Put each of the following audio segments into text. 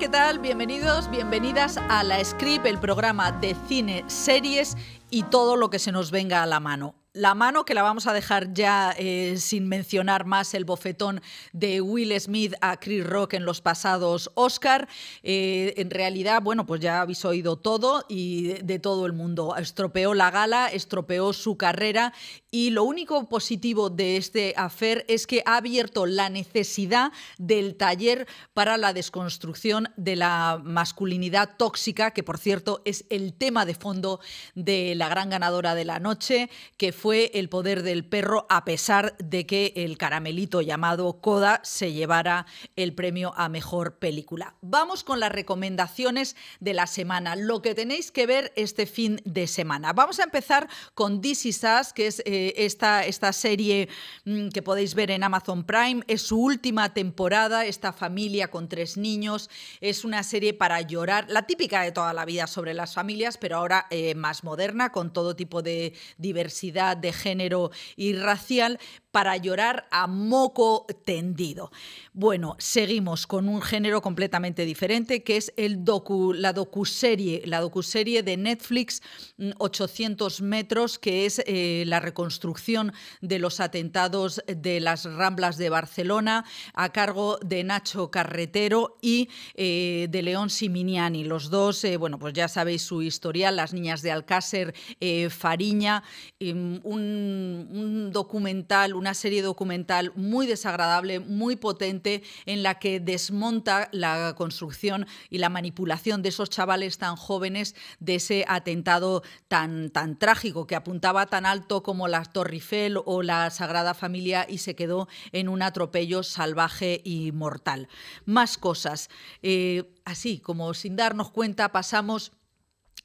¿qué tal? Bienvenidos, bienvenidas a La Script, el programa de cine, series y todo lo que se nos venga a la mano la mano, que la vamos a dejar ya eh, sin mencionar más el bofetón de Will Smith a Chris Rock en los pasados Oscar. Eh, en realidad, bueno, pues ya habéis oído todo y de, todo el mundo. Estropeó la gala, estropeó su carrera y lo único positivo de este afer es que ha abierto la necesidad del taller para la desconstrucción de la masculinidad tóxica, que por cierto es el tema de fondo de la gran ganadora de la noche, que fue el poder del perro, a pesar de que el caramelito llamado Coda se llevara el premio a mejor película. Vamos con las recomendaciones de la semana, lo que tenéis que ver este fin de semana. Vamos a empezar con This Is que es. Eh, eh, esta, esta serie mm, que podéis ver en Amazon Prime. Es su última temporada, esta familia con tres niños. Es una serie para llorar, la típica de toda la vida sobre las familias, pero ahora eh, más moderna, con todo tipo de diversidad de género y racial, para llorar a moco tendido. Bueno, seguimos con un género completamente diferente que es el docu, la docuserie, la de Netflix 800 mm, metros, que es eh, la reconstrucción de los atentados de las Ramblas de Barcelona, a cargo de Nacho Carretero y eh, de León Siminiani. Los dos, eh, bueno, pues ya sabéis su historial, Las Niñas de Alcácer, eh, Fariña, em, un, un documental, una serie documental muy desagradable, muy potente, en la que desmonta la construcción y la manipulación de esos chavales tan jóvenes de ese atentado tan, tan trágico que apuntaba tan alto como la Torrifel o la Sagrada Familia y se quedó en un atropello salvaje y mortal. Más cosas. Eh, así, como sin darnos cuenta, pasamos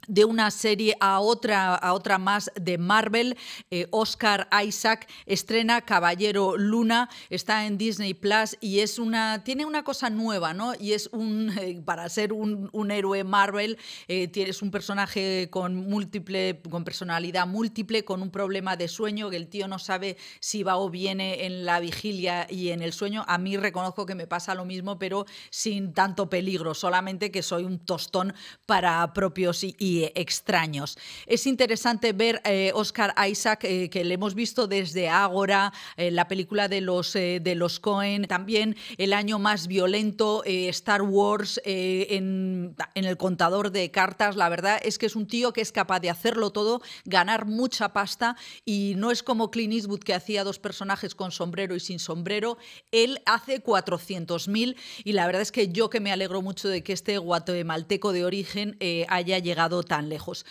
de una serie a otra, a otra más de Marvel. Eh, Oscar Isaac estrena Caballero Luna, está en Disney Plus y es una, tiene una cosa nueva, ¿no? Y es un, eh, para ser un, héroe Marvel, eh, tienes un personaje con múltiple, con personalidad múltiple, con un problema de sueño, que el tío no sabe si va o viene en la vigilia y en el sueño. A mí reconozco que me pasa lo mismo, pero sin tanto peligro, solamente que soy un tostón para propios y extraños. Es interesante ver a eh, Oscar Isaac, eh, que le hemos visto desde Ágora, eh, la película de los, de los Cohen, también El año más violento, Star Wars, en, en, El contador de cartas. La verdad es que es un tío que es capaz de hacerlo todo, ganar mucha pasta y no es como Clint Eastwood que hacía dos personajes con sombrero y sin sombrero. Él hace 400.000 y la verdad es que yo que me alegro mucho de que este guatemalteco de origen haya llegado tan lejos.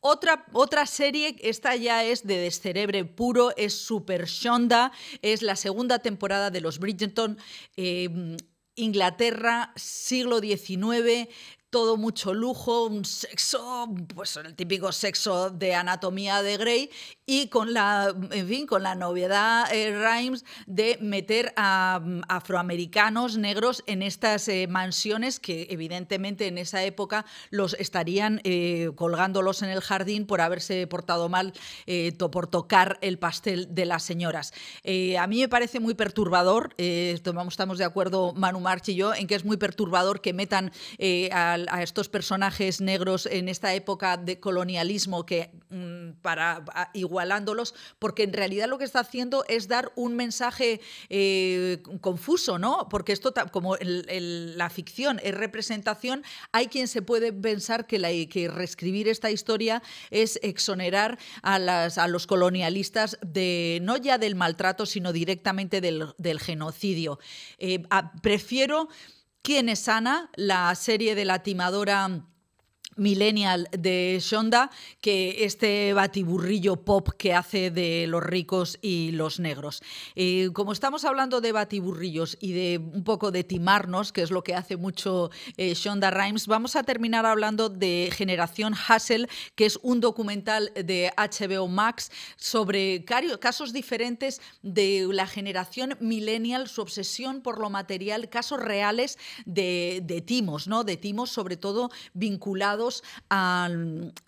Otra, otra, serie, esta ya es de descerebre puro, es Super Shonda, es la segunda temporada de los Bridgerton. Eh, Inglaterra, siglo XIX, todo mucho lujo, un sexo, pues el típico sexo de anatomía de Grey y con la, en fin, con la novedad eh, Rhymes de meter a mm, afroamericanos negros en estas eh, mansiones que evidentemente en esa época los estarían eh, colgándolos en el jardín por haberse portado mal, por tocar el pastel de las señoras. a mí me parece muy perturbador, estamos de acuerdo Manu March y yo, en que es muy perturbador que metan a a, estos personajes negros en esta época de colonialismo que mm, para igualándolos, porque en realidad lo que está haciendo es dar un mensaje eh, confuso, ¿no? Porque esto, como la ficción es representación, hay quien se puede pensar que, que reescribir esta historia es exonerar a, los colonialistas de no ya del maltrato, sino directamente del, genocidio. Eh, prefiero ¿Quién es Ana? La serie de la timadora millennial de Shonda que este batiburrillo pop que hace de los ricos y los negros. Eh, como estamos hablando de batiburrillos y de un poco de timarnos, que es lo que hace mucho eh, Shonda Rhimes, vamos a terminar hablando de Generación Hassel, que es un documental de HBO Max sobre casos diferentes de la generación millennial, su obsesión por lo material, casos reales de, de timos, ¿no? De timos sobre todo vinculados a,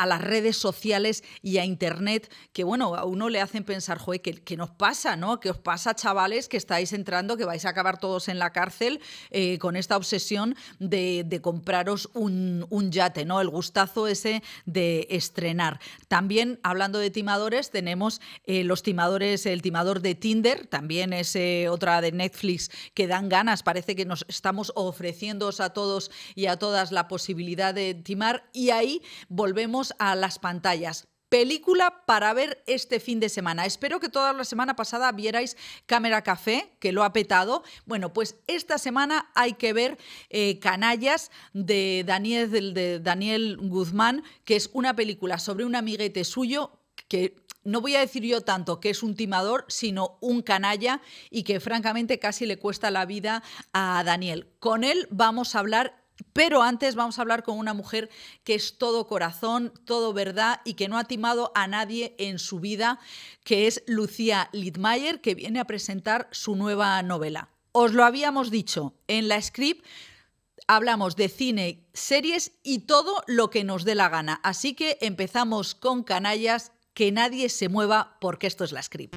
las redes sociales y a Internet, que bueno, a uno le hacen pensar, joder, ¿qué, nos pasa, no? ¿Qué os pasa, chavales, que estáis entrando, que vais a acabar todos en la cárcel eh, con esta obsesión de, compraros un, yate, ¿no? El gustazo ese de estrenar. También, hablando de timadores, tenemos eh, los timadores, el timador de Tinder, también es eh, otra de Netflix que dan ganas, parece que nos estamos ofreciéndoos a todos y a todas la posibilidad de timar y ahí volvemos a las pantallas película para ver este fin de semana. Espero que toda la semana pasada vierais Cámara Café, que lo ha petado. Bueno, pues esta semana hay que ver eh, Canallas de Daniel, de Daniel Guzmán, que es una película sobre un amiguete suyo que no voy a decir yo tanto que es un timador, sino un canalla y que francamente casi le cuesta la vida a Daniel. Con él vamos a hablar pero antes vamos a hablar con una mujer que es todo corazón, todo verdad y que no ha timado a nadie en su vida, que es Lucía Lidmayer, que viene a presentar su nueva novela. Os lo habíamos dicho, en la script hablamos de cine, series y todo lo que nos dé la gana. Así que empezamos con Canallas, que nadie se mueva porque esto es la script.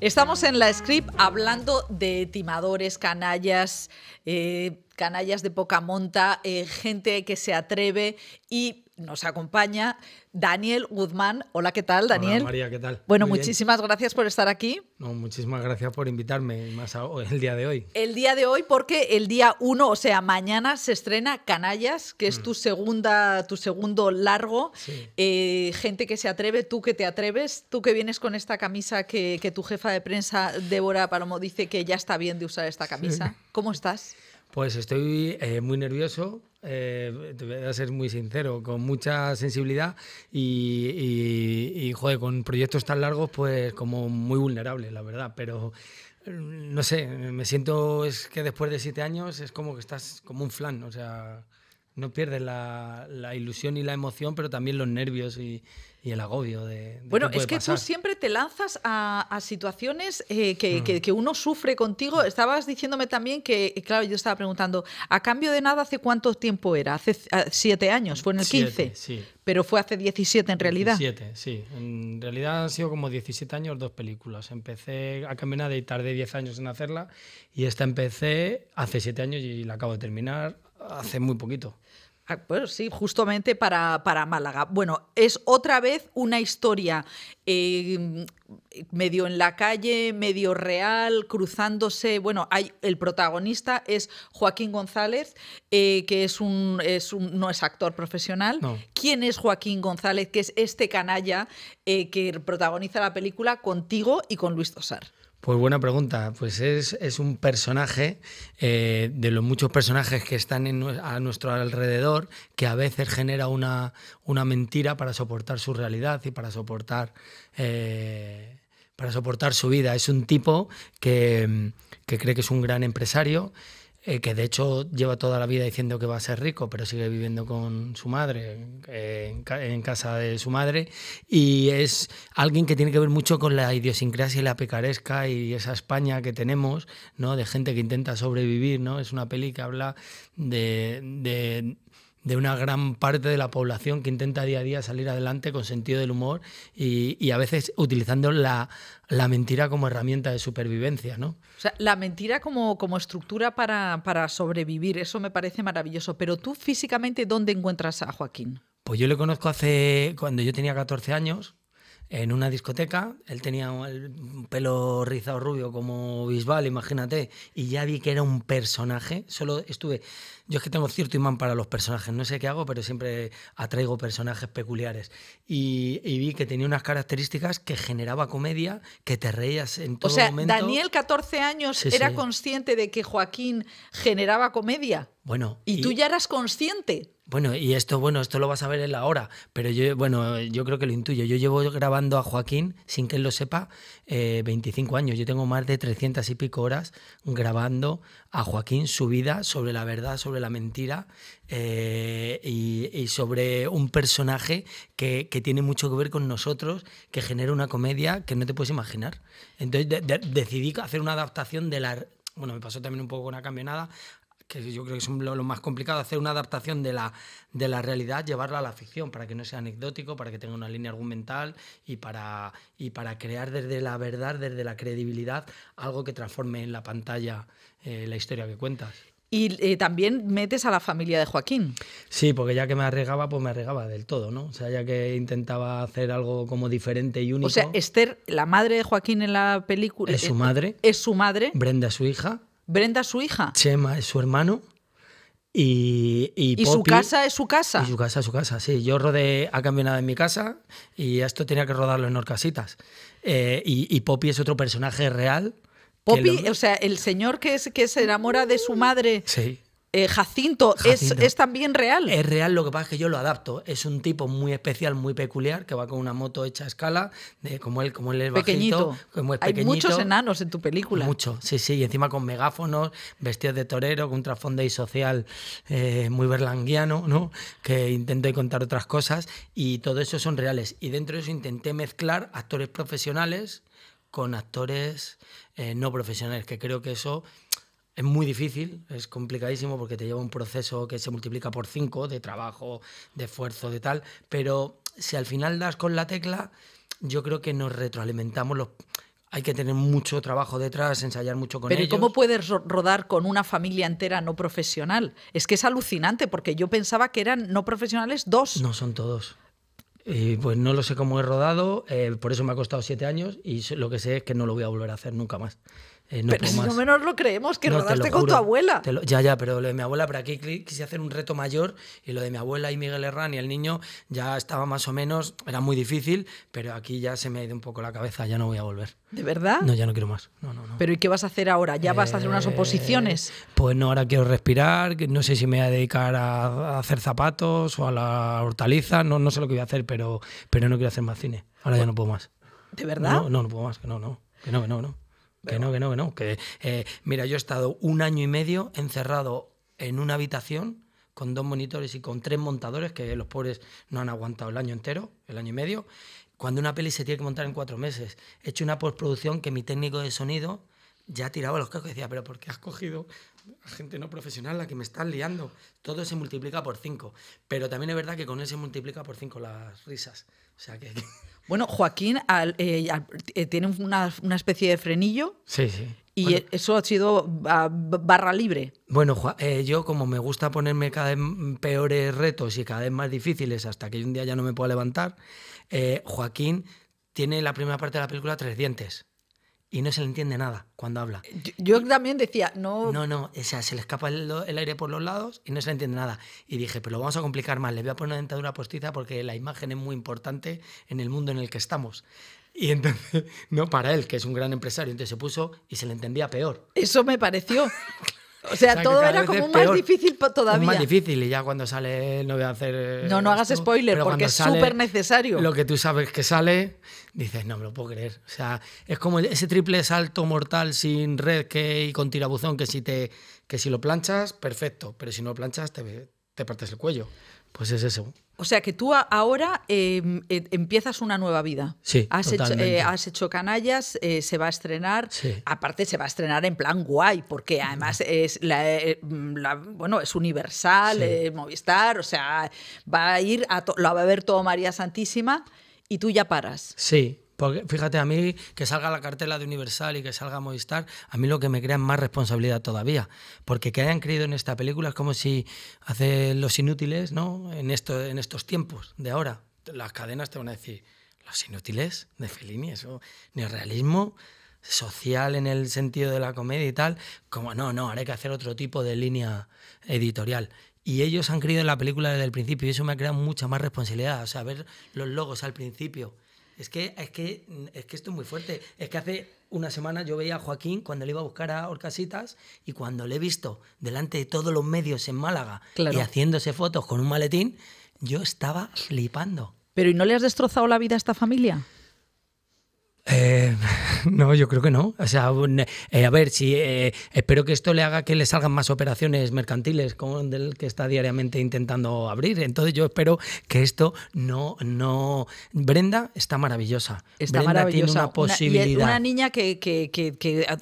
Estamos en la script hablando de timadores, canallas, eh, canallas de poca monta, eh, gente que se atreve y nos acompaña Daniel Guzmán. Hola, ¿qué tal, Daniel? Hola, María, ¿qué tal? Bueno, muchísimas gracias por estar aquí. No, muchísimas gracias por invitarme, más el día de hoy. El día de hoy, porque el día uno, o sea, mañana se estrena Canallas, que es mm. tu, segunda, tu segundo largo. Eh, gente que se atreve, tú que te atreves, tú que vienes con esta camisa que, tu jefa de prensa, Débora Palomo, dice que ya está bien de usar esta camisa. ¿Cómo estás? Pues estoy eh, muy nervioso, eh, voy a ser muy sincero, con mucha sensibilidad y, con proyectos tan largos, pues como muy vulnerable, la verdad, pero mm, no sé, me siento, es que después de siete años es como que estás como un flan, o sea, no pierdes la, la ilusión y la emoción, pero también los nervios y, el agobio de... bueno, es que eso tú siempre te lanzas a, situaciones eh, mm. que, uno sufre contigo. Estabas diciéndome también que, eh, claro, yo estaba preguntando, a cambio de nada, ¿hace cuánto tiempo era? Hace siete años, fue en el 15. Sí. Pero fue hace 17 en realidad. sí. En realidad han sido como 17 años dos películas. Empecé a caminar y tardé 10 años en hacerla y esta empecé hace siete años y la acabo de terminar hace muy poquito. Pues sí, justamente para, para, Málaga. Bueno, es otra vez una historia eh, medio en la calle, medio real, cruzándose. Bueno, el protagonista es Joaquín González, eh, que es un, no es actor profesional. ¿Quién es Joaquín González? Que es este canalla eh, que protagoniza la película contigo y con Luis Tosar. Pues buena pregunta. Pues es, un personaje eh, de los muchos personajes que están a nuestro alrededor que a veces genera una, mentira para soportar su realidad y para soportar, eh, para soportar su vida. Es un tipo que, que cree que es un gran empresario eh, que de hecho lleva toda la vida diciendo que va a ser rico, pero sigue viviendo con su madre, eh, en, casa de su madre, y es alguien que tiene que ver mucho con la idiosincrasia y la picaresca y esa España que tenemos, ¿no? de gente que intenta sobrevivir, ¿no? es una peli que habla de de una gran parte de la población que intenta día a día salir adelante con sentido del humor y, a veces utilizando la, la, mentira como herramienta de supervivencia, ¿no? O sea, la mentira como, como estructura para, sobrevivir, eso me parece maravilloso. Pero tú físicamente, ¿dónde encuentras a Joaquín? Pues yo le conozco hace cuando yo tenía 14 años, en una discoteca. Él tenía un pelo rizado rubio como Bisbal, imagínate. Y ya vi que era un personaje. Solo estuve yo es que tengo cierto imán para los personajes, no sé qué hago, pero siempre atraigo personajes peculiares. Y, vi que tenía unas características que generaba comedia, que te reías en todo momento. o sea, Daniel, 14 años, era consciente de que Joaquín generaba comedia. Bueno. Y, tú ya eras consciente. Bueno, y esto, bueno, esto lo vas a ver en la hora, pero yo, bueno, yo creo que lo intuyo. Yo llevo grabando a Joaquín, sin que él lo sepa, 25 eh, años. Yo tengo más de 300 y pico horas grabando a Joaquín su vida sobre la verdad, sobre la mentira eh, y, sobre un personaje que, tiene mucho que ver con nosotros, que genera una comedia que no te puedes imaginar. Entonces decidí hacer una adaptación de la... Bueno, me pasó también un poco una camionada, que yo creo que es lo, más complicado, hacer una adaptación de la, de la realidad, llevarla a la ficción, para que no sea anecdótico, para que tenga una línea argumental y para, y para crear desde la verdad, desde la credibilidad, algo que transforme en la pantalla eh, la historia que cuentas. Y eh, también metes a la familia de Joaquín. Sí, porque ya que me arriesgaba, pues me arriesgaba del todo, ¿no? O sea, ya que intentaba hacer algo como diferente y único. O sea, Esther, la madre de Joaquín en la película. Es su eh, madre. Es su madre. Brenda, su hija. Brenda es su hija. Chema es su hermano. Y, y, ¿Y su casa es su casa. Y su casa es su casa, sí. Yo rodé a cambiado en mi casa y esto tenía que rodarlo en Orcasitas. Eh, y, y, Poppy es otro personaje real. Poppy, o sea, el señor que, es, que se enamora de su madre. Sí. Eh, Jacinto, Es, también real. Es real, lo que pasa es que yo lo adapto. Es un tipo muy especial, muy peculiar, que va con una moto hecha a escala, de, como él, como él es pequeñito. Hay muchos enanos en tu película. Mucho, sí, sí, y encima con megáfonos, vestidos de torero, con un trasfondo social eh, muy berlanguiano, ¿no? Que intenta contar otras cosas y todo eso son reales. Y dentro de eso intenté mezclar actores profesionales con actores eh, no profesionales, que creo que eso es muy difícil, es complicadísimo porque te lleva un proceso que se multiplica por cinco de trabajo, de esfuerzo, de tal, pero si al final das con la tecla, yo creo que nos retroalimentamos los hay que tener mucho trabajo detrás, ensayar mucho con Pero Pero ¿cómo puedes rodar con una familia entera no profesional? Es que es alucinante, porque yo pensaba que eran no profesionales dos. No son todos. y pues no lo sé cómo he rodado, eh, por eso me ha costado siete años y lo que sé es que no lo voy a volver a hacer nunca más. Eh, pero si más. no menos lo creemos, que rodaste con tu abuela. ya, ya, pero lo de mi abuela, pero aquí quise hacer un reto mayor y lo de mi abuela y Miguel Herrán y el niño ya estaba más o menos, era muy difícil, pero aquí ya se me ha ido un poco la cabeza, ya no voy a volver. ¿De verdad? No, ya no quiero más. No, no, no. ¿Pero y qué vas a hacer ahora? ¿Ya vas a hacer unas eh, oposiciones? Pues no, ahora quiero respirar, no sé si me voy a dedicar a, hacer zapatos o a la hortaliza, no, no sé lo que voy a hacer, pero, pero no quiero hacer más cine. Ahora ya no puedo más. ¿De verdad? No, no, puedo más, que no, no, que no, que no, no. Que no, que no, que no. Que, eh, mira, yo he estado un año y medio encerrado en una habitación con dos monitores y con tres montadores, que los pobres no han aguantado el año entero, el año y medio, cuando una peli se tiene que montar en cuatro meses. He hecho una postproducción que mi técnico de sonido ya tiraba los cascos y decía, pero ¿por qué has cogido a gente no profesional la que me estás liando? Todo se multiplica por cinco. Pero también es verdad que con él se multiplica por cinco las risas. O sea que... Bueno, Joaquín eh, eh, tiene una, especie de frenillo. Sí, sí. Y eso ha sido ah, barra libre. Bueno, eh, yo como me gusta ponerme cada vez peores retos y cada vez más difíciles hasta que un día ya no me pueda levantar, Joaquín tiene la primera parte de la película tres dientes y no se le entiende nada cuando habla. Yo, también decía, no... No, no, o sea, se le escapa el, el, aire por los lados y no se le entiende nada. Y dije, pero lo vamos a complicar más, le voy a poner una dentadura postiza porque la imagen es muy importante en el mundo en el que estamos. Y entonces, no para él, que es un gran empresario, entonces se puso y se le entendía peor. Eso me pareció. O sea, todo era como más difícil todavía. Más difícil y ya cuando sale no voy a hacer... No, no hagas spoiler porque es súper necesario. Lo que tú sabes que sale, dices, no me lo puedo creer. O sea, es como ese triple salto mortal sin red que, y con tirabuzón que si, te, que si lo planchas, perfecto, pero si no lo planchas te, te partes el cuello. Pues es eso. O sea que tú ahora em, e, empiezas una nueva vida. Sí. Has, hecho, eh, canallas, eh, se va a estrenar. Sí. Aparte, se va a estrenar en plan guay, porque además es la, eh, mm, bueno, es universal, Movistar, o sea, va a ir a lo va a ver todo María Santísima y tú ya paras. Sí, porque fíjate, a mí que salga la cartela de Universal y que salga Movistar, a mí lo que me crean más responsabilidad todavía. Porque que hayan creído en esta película es como si hacen los inútiles, ¿no? En, esto, en estos tiempos de ahora. Las cadenas te van a decir, los inútiles de Fellini, eso, realismo social en el sentido de la comedia y tal, como no, no, ahora hay que hacer otro tipo de línea editorial. Y ellos han creído en la película desde el principio y eso me ha creado mucha más responsabilidad. O sea, ver los logos al principio es que, es que, es que esto es muy fuerte. Es que hace una semana yo veía a Joaquín cuando le iba a buscar a Orcasitas y cuando le he visto delante de todos los medios en Málaga y haciéndose fotos con un maletín, yo estaba flipando. Pero ¿y no le has destrozado la vida a esta familia? Eh, no, yo creo que no. O sea, eh, a ver, si eh, espero que esto le haga que le salgan más operaciones mercantiles con el que está diariamente intentando abrir. Entonces yo espero que esto no, no. Brenda está maravillosa. Está maravillosa. una posibilidad. Una, niña que,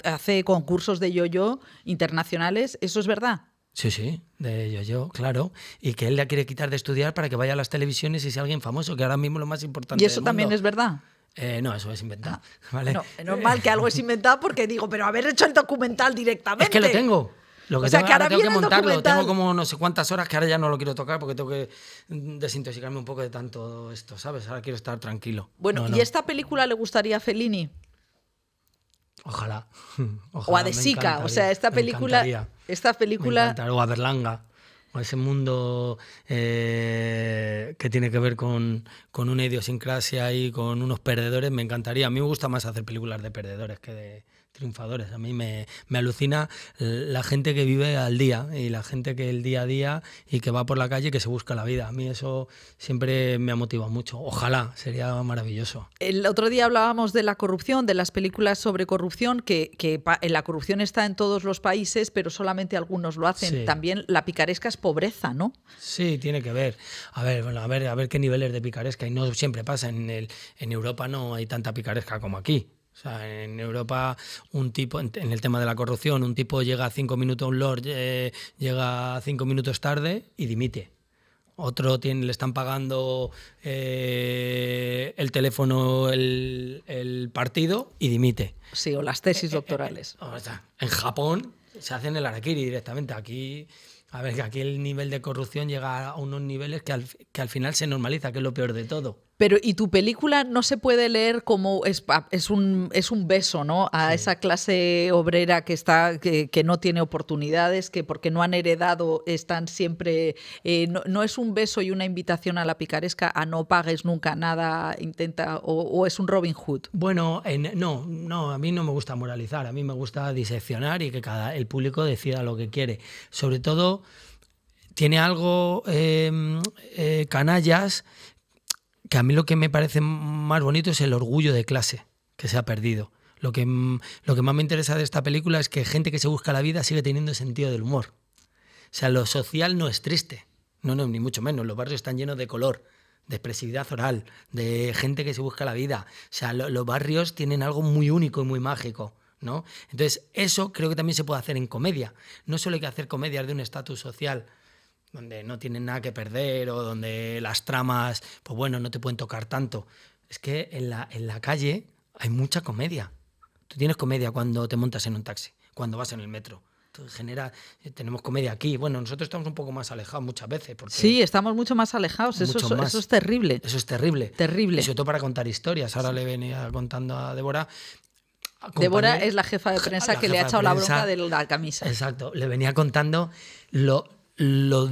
hace concursos de yo-yo internacionales. ¿Eso es verdad? Sí, sí, de yo, yo, claro. Y que él la quiere quitar de estudiar para que vaya a las televisiones y sea alguien famoso, que ahora mismo lo más importante. Y eso también es verdad. Eh, no, eso es inventado. Es ah, ¿vale? No, normal que algo es inventado porque digo, pero haber hecho el documental directamente. Es que lo tengo. Lo o sea, tengo, que ahora tengo montarlo. Tengo como no sé cuántas horas que ahora ya no lo quiero tocar porque tengo que desintoxicarme un poco de tanto esto, ¿sabes? Ahora quiero estar tranquilo. Bueno, ¿y esta película le gustaría a Fellini? Ojalá. Ojalá. o a De Sica. O sea, esta película. Esta película. O a Berlanga ese mundo eh, que tiene que ver con, con una idiosincrasia y con unos perdedores, me encantaría. A mí me gusta más hacer películas de perdedores que de, triunfadores. A mí me, alucina la gente que vive al día y la gente que el día a día y que va por la calle y que se busca la vida. A mí eso siempre me ha motivado mucho. Ojalá, sería maravilloso. El otro día hablábamos de la corrupción, de las películas sobre corrupción, que, que eh, la corrupción está en todos los países, pero solamente algunos lo hacen. También la picaresca es pobreza, ¿no? Sí, tiene que ver. A ver, a ver, a ver qué niveles de picaresca. Y no siempre pasa. En, el, en Europa no hay tanta picaresca como aquí en Europa, un tipo, en, el tema de la corrupción, un tipo llega cinco minutos, un lord eh, llega cinco minutos tarde y dimite. Otro le están pagando eh, el teléfono, el, partido y dimite. Sí, o las tesis eh, doctorales. en Japón se hacen el araquiri directamente. Aquí, a ver, que aquí el nivel de corrupción llega a unos niveles que al final se normaliza, que es lo peor de todo. Pero, y tu película no se puede leer como es, ah, un, es un beso, ¿no? A esa clase obrera que está, que, no tiene oportunidades, que porque no han heredado están siempre. Eh, no, es un beso y una invitación a la picaresca a no pagues nunca nada, intenta, o, es un Robin Hood. Bueno, no, no, a mí no me gusta moralizar, a mí me gusta diseccionar y que cada el público decida lo que quiere. Sobre todo tiene algo em, eh, canallas que a mí lo que me parece más bonito es el orgullo de clase que se ha perdido. Lo que, lo que más me interesa de esta película es que gente que se busca la vida sigue teniendo sentido del humor. O sea, lo social no es triste. No, no, ni mucho menos. Los barrios están llenos de color, de expresividad oral, de gente que se busca la vida. O sea, los barrios tienen algo muy único y muy mágico. ¿no? Entonces, eso creo que también se puede hacer en comedia. No solo hay que hacer comedias de un estatus social donde no tienen nada que perder o donde las tramas, pues bueno, no te pueden tocar tanto. Es que en la, en la calle hay mucha comedia. Tú tienes comedia cuando te montas en un taxi, cuando vas en el metro. Eh, tenemos comedia aquí. Bueno, nosotros estamos un poco más alejados muchas veces. Porque sí, estamos mucho más alejados. eso, es terrible. Eso es terrible. Terrible. Y sobre todo para contar historias. Ahora le venía contando a Débora Débora es la jefa de prensa que le ha echado la bronca de la camisa. Exacto. Le venía contando lo, lo,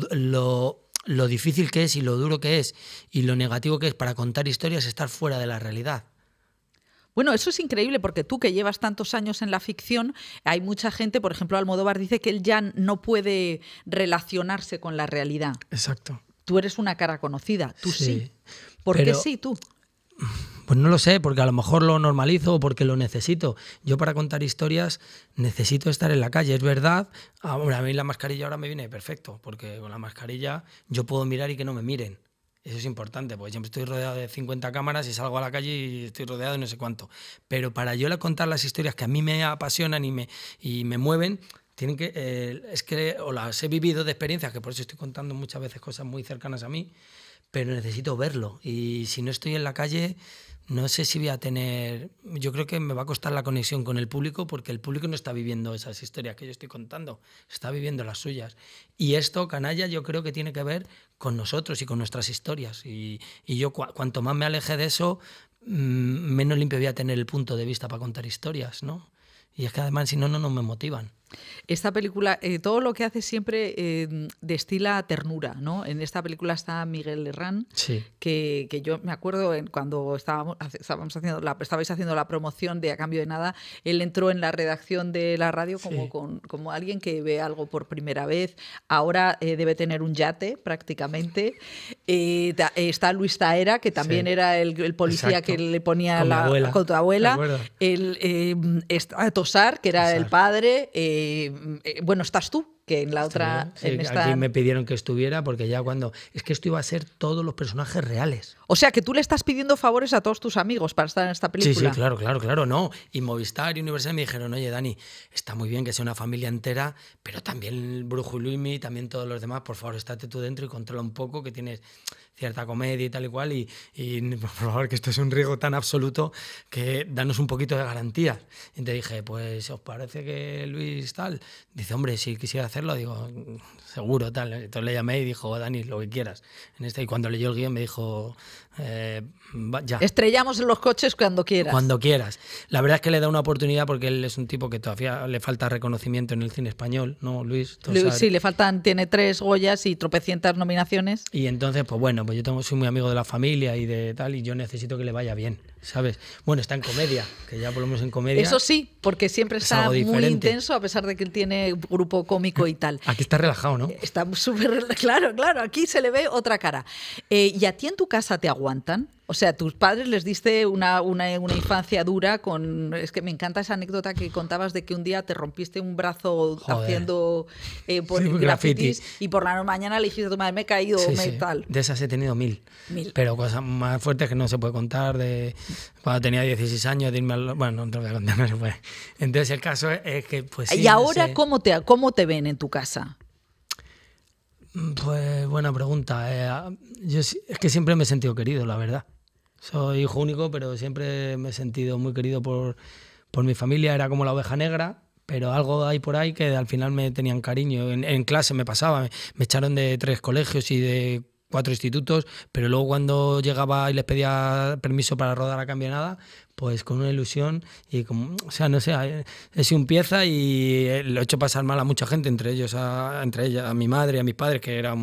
lo, difícil que es y lo duro que es y lo negativo que es para contar historias estar fuera de la realidad. Bueno, eso es increíble porque tú que llevas tantos años en la ficción, hay mucha gente, por ejemplo, Almodóvar dice que él ya no puede relacionarse con la realidad. Exacto. Tú eres una cara conocida, tú sí. ¿Por qué sí tú? Pues no lo sé, porque a lo mejor lo normalizo o porque lo necesito. Yo para contar historias necesito estar en la calle, es verdad. Ahora, a mí la mascarilla ahora me viene perfecto, porque con la mascarilla yo puedo mirar y que no me miren. Eso es importante, porque siempre estoy rodeado de 50 cámaras y salgo a la calle y estoy rodeado de no sé cuánto. Pero para yo contar las historias que a mí me apasionan y me, mueven, tienen que, eh, es que o las he vivido de experiencias, que por eso estoy contando muchas veces cosas muy cercanas a mí, pero necesito verlo. Y si no estoy en la calle, no sé si voy a tener, yo creo que me va a costar la conexión con el público porque el público no está viviendo esas historias que yo estoy contando, está viviendo las suyas. Y esto, canalla, yo creo que tiene que ver con nosotros y con nuestras historias. Y, yo cuanto más me aleje de eso, mm, menos limpio voy a tener el punto de vista para contar historias, ¿no? Y es que además si no, no, no me motivan. Esta película, eh, todo lo que hace siempre eh, destila ternura, ¿no? En esta película está Miguel Herrán, que, yo me acuerdo cuando estábamos, estábamos haciendo la, estabais haciendo la promoción de A Cambio de Nada, él entró en la redacción de la radio como, como alguien que ve algo por primera vez. Ahora eh, debe tener un yate prácticamente. está Luis Taera, que también era el, policía que le ponía la, abuela. con tu abuela. El, em, está ah, Tosar, que era el padre. Eh, mm, eh, bueno, estás tú, que en la otra... en esta... Aquí me pidieron que estuviera porque ya cuando... Es que esto iba a ser todos los personajes reales. O sea, que tú le estás pidiendo favores a todos tus amigos para estar en esta película. Sí, sí, claro, claro, claro, no. Y Movistar y Universal me dijeron, oye, Dani, está muy bien que sea una familia entera, pero también Brujo y también todos los demás, por favor, estate tú dentro y controla un poco que tienes cierta comedia y tal y cual, y, por favor, que esto es un riesgo tan absoluto que danos un poquito de garantía. Y te dije, pues, ¿os parece que Luis tal? Dice, hombre, si quisiera hacerlo, digo, mm, seguro, tal. Entonces le llamé y dijo, Dani, lo que quieras. En este, y cuando leyó el guión me dijo, eh, estrellamos en Estrellamos los coches cuando quieras. Cuando quieras. La verdad es que le da una oportunidad porque él es un tipo que todavía le falta reconocimiento en el cine español, ¿no, Luis? Luis sí, le faltan, tiene tres Goyas y tropecientas nominaciones. Y entonces, pues bueno, pues yo tengo, soy muy amigo de la familia y de tal, y yo necesito que le vaya bien. ¿sabes? Bueno, está en comedia, que ya volvemos en comedia. Eso sí, porque siempre está muy intenso, a pesar de que él tiene grupo cómico y tal. Aquí está relajado, ¿no? Está súper Claro, claro, aquí se le ve otra cara. Eh, ¿Y a ti en tu casa te aguantan? O sea, tus padres les diste una, infancia dura con... Es que me encanta esa anécdota que contabas de que un día te rompiste un brazo haciendo eh, por grafitis y por la mañana le dijiste a tu madre, me he caído, sí, De esas he tenido mil. Pero cosas más fuertes que no se puede contar. De cuando tenía 16 años, Dime, Bueno, no te voy a contar, Entonces el caso es, que... Pues, ¿Y ahora cómo, te, cómo te ven en tu casa? Mm, pues buena pregunta. Eh, es que siempre me he sentido querido, la verdad. Soy hijo único, pero siempre me he sentido muy querido por, por mi familia. Era como la oveja negra, pero algo hay por ahí que al final me tenían cariño. En, clase me pasaba, me, echaron de tres colegios y de cuatro institutos, pero luego cuando llegaba y les pedía permiso para rodar a cambio pues con una ilusión y como, o sea, no sé, es un pieza y eh, lo he hecho pasar mal a mucha gente, entre ellos, a, entre ellas, a mi madre, a mis padres, que era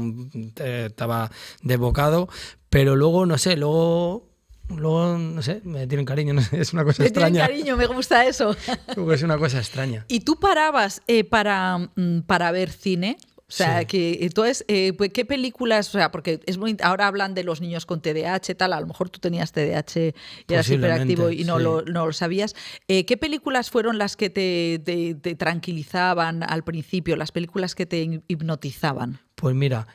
eh, estaba desbocado, pero luego, no sé, luego luego, no sé, me tienen cariño, es una cosa extraña. Me tienen cariño, me gusta eso. Pues es una cosa extraña. ¿Y tú parabas eh, para, mm, para ver cine? O sea, que entonces, eh, eh, pues, ¿qué películas? O sea, porque es muy, ahora hablan de los niños con TDAH, tal, a lo mejor tú tenías TDAH y eras hiperactivo y no, lo, no lo sabías. ¿Qué películas fueron las que te, tranquilizaban al principio, las películas que te hipnotizaban? Pues mira,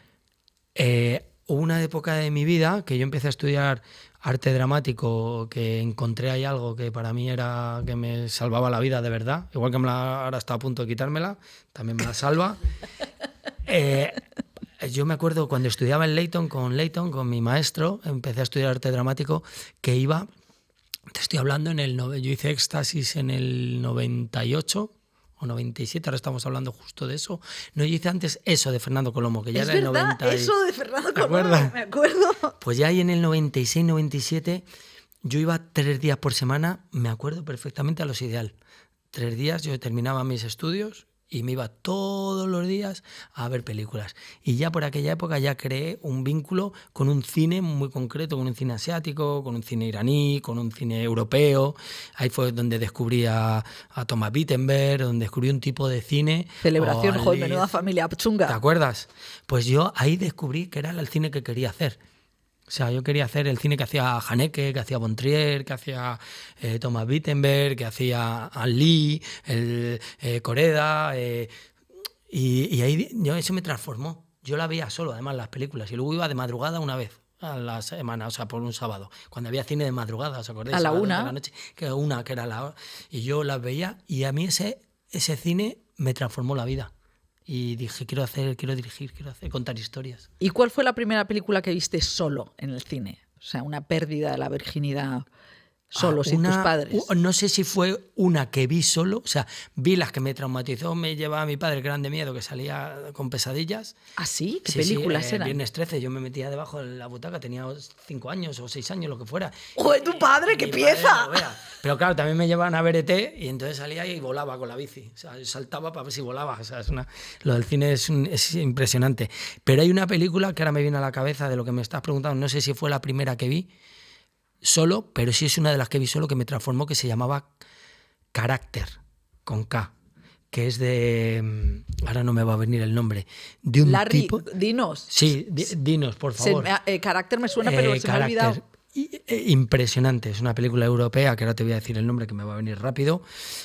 hubo una época de mi vida que yo empecé a estudiar arte dramático, que encontré ahí algo que para mí era que me salvaba la vida de verdad, igual que ahora está a punto de quitármela, también me la salva. Eh, yo me acuerdo cuando estudiaba en Leighton con Leighton, con mi maestro, empecé a estudiar arte dramático, que iba, te estoy hablando en el yo hice éxtasis en el 98 o 97, ahora estamos hablando justo de eso. No, yo hice antes eso de Fernando Colomo, que ya era el 90. Eso de Fernando Colomo, me acuerdo. Pues ya ahí en el 96, 97, yo iba tres días por semana, me acuerdo perfectamente a los ideal. Tres días yo terminaba mis estudios, y me iba todos los días a ver películas. Y ya por aquella época ya creé un vínculo con un cine muy concreto, con un cine asiático, con un cine iraní, con un cine europeo. Ahí fue donde descubrí a, a Thomas Wittenberg, donde descubrí un tipo de cine. Celebración, de nueva familia chunga. ¿Te acuerdas? Pues yo ahí descubrí que era el cine que quería hacer. O sea, yo quería hacer el cine que hacía Haneke, que hacía Bontrier, que hacía eh, Thomas Wittenberg, que hacía Ann Lee, el, eh, Coreda. Eh, y, ahí yo, eso me transformó. Yo la veía solo, además, las películas. Y luego iba de madrugada una vez a la semana, o sea, por un sábado. Cuando había cine de madrugada, ¿os acordáis? A la una. De la noche, que una, que era la hora. Y yo las veía y a mí ese, ese cine me transformó la vida y dije, quiero hacer, quiero dirigir, quiero hacer, contar historias. ¿Y cuál fue la primera película que viste solo en el cine? O sea, una pérdida de la virginidad solo, ah, sin tus padres. No sé si fue una que vi solo, o sea, vi las que me traumatizó, me llevaba a mi padre, grande miedo, que salía con pesadillas. ¿Ah, sí? ¿Qué películas sí, eh, eran? Viernes 13, yo me metía debajo de la butaca, tenía 5 años o 6 años, lo que fuera. ¡Joder, tu padre, qué pieza! Pero claro, también me llevaban a ver ET y entonces salía y volaba con la bici. O sea, saltaba para ver si volaba. lo del cine es impresionante. Pero hay una película que ahora me viene a la cabeza de lo que me estás preguntando, no sé si fue la primera que vi, solo, pero sí es una de las que vi solo que me transformó, que se llamaba Carácter, con K, que es de. Mm, ahora no me va a venir el nombre. De un Larry, dinos. Sí, dinos, por favor. Eh, carácter me suena, pero eh, se me ha olvidado eh, impresionante. Es una película europea, que ahora te voy a decir el nombre, que me va a venir rápido,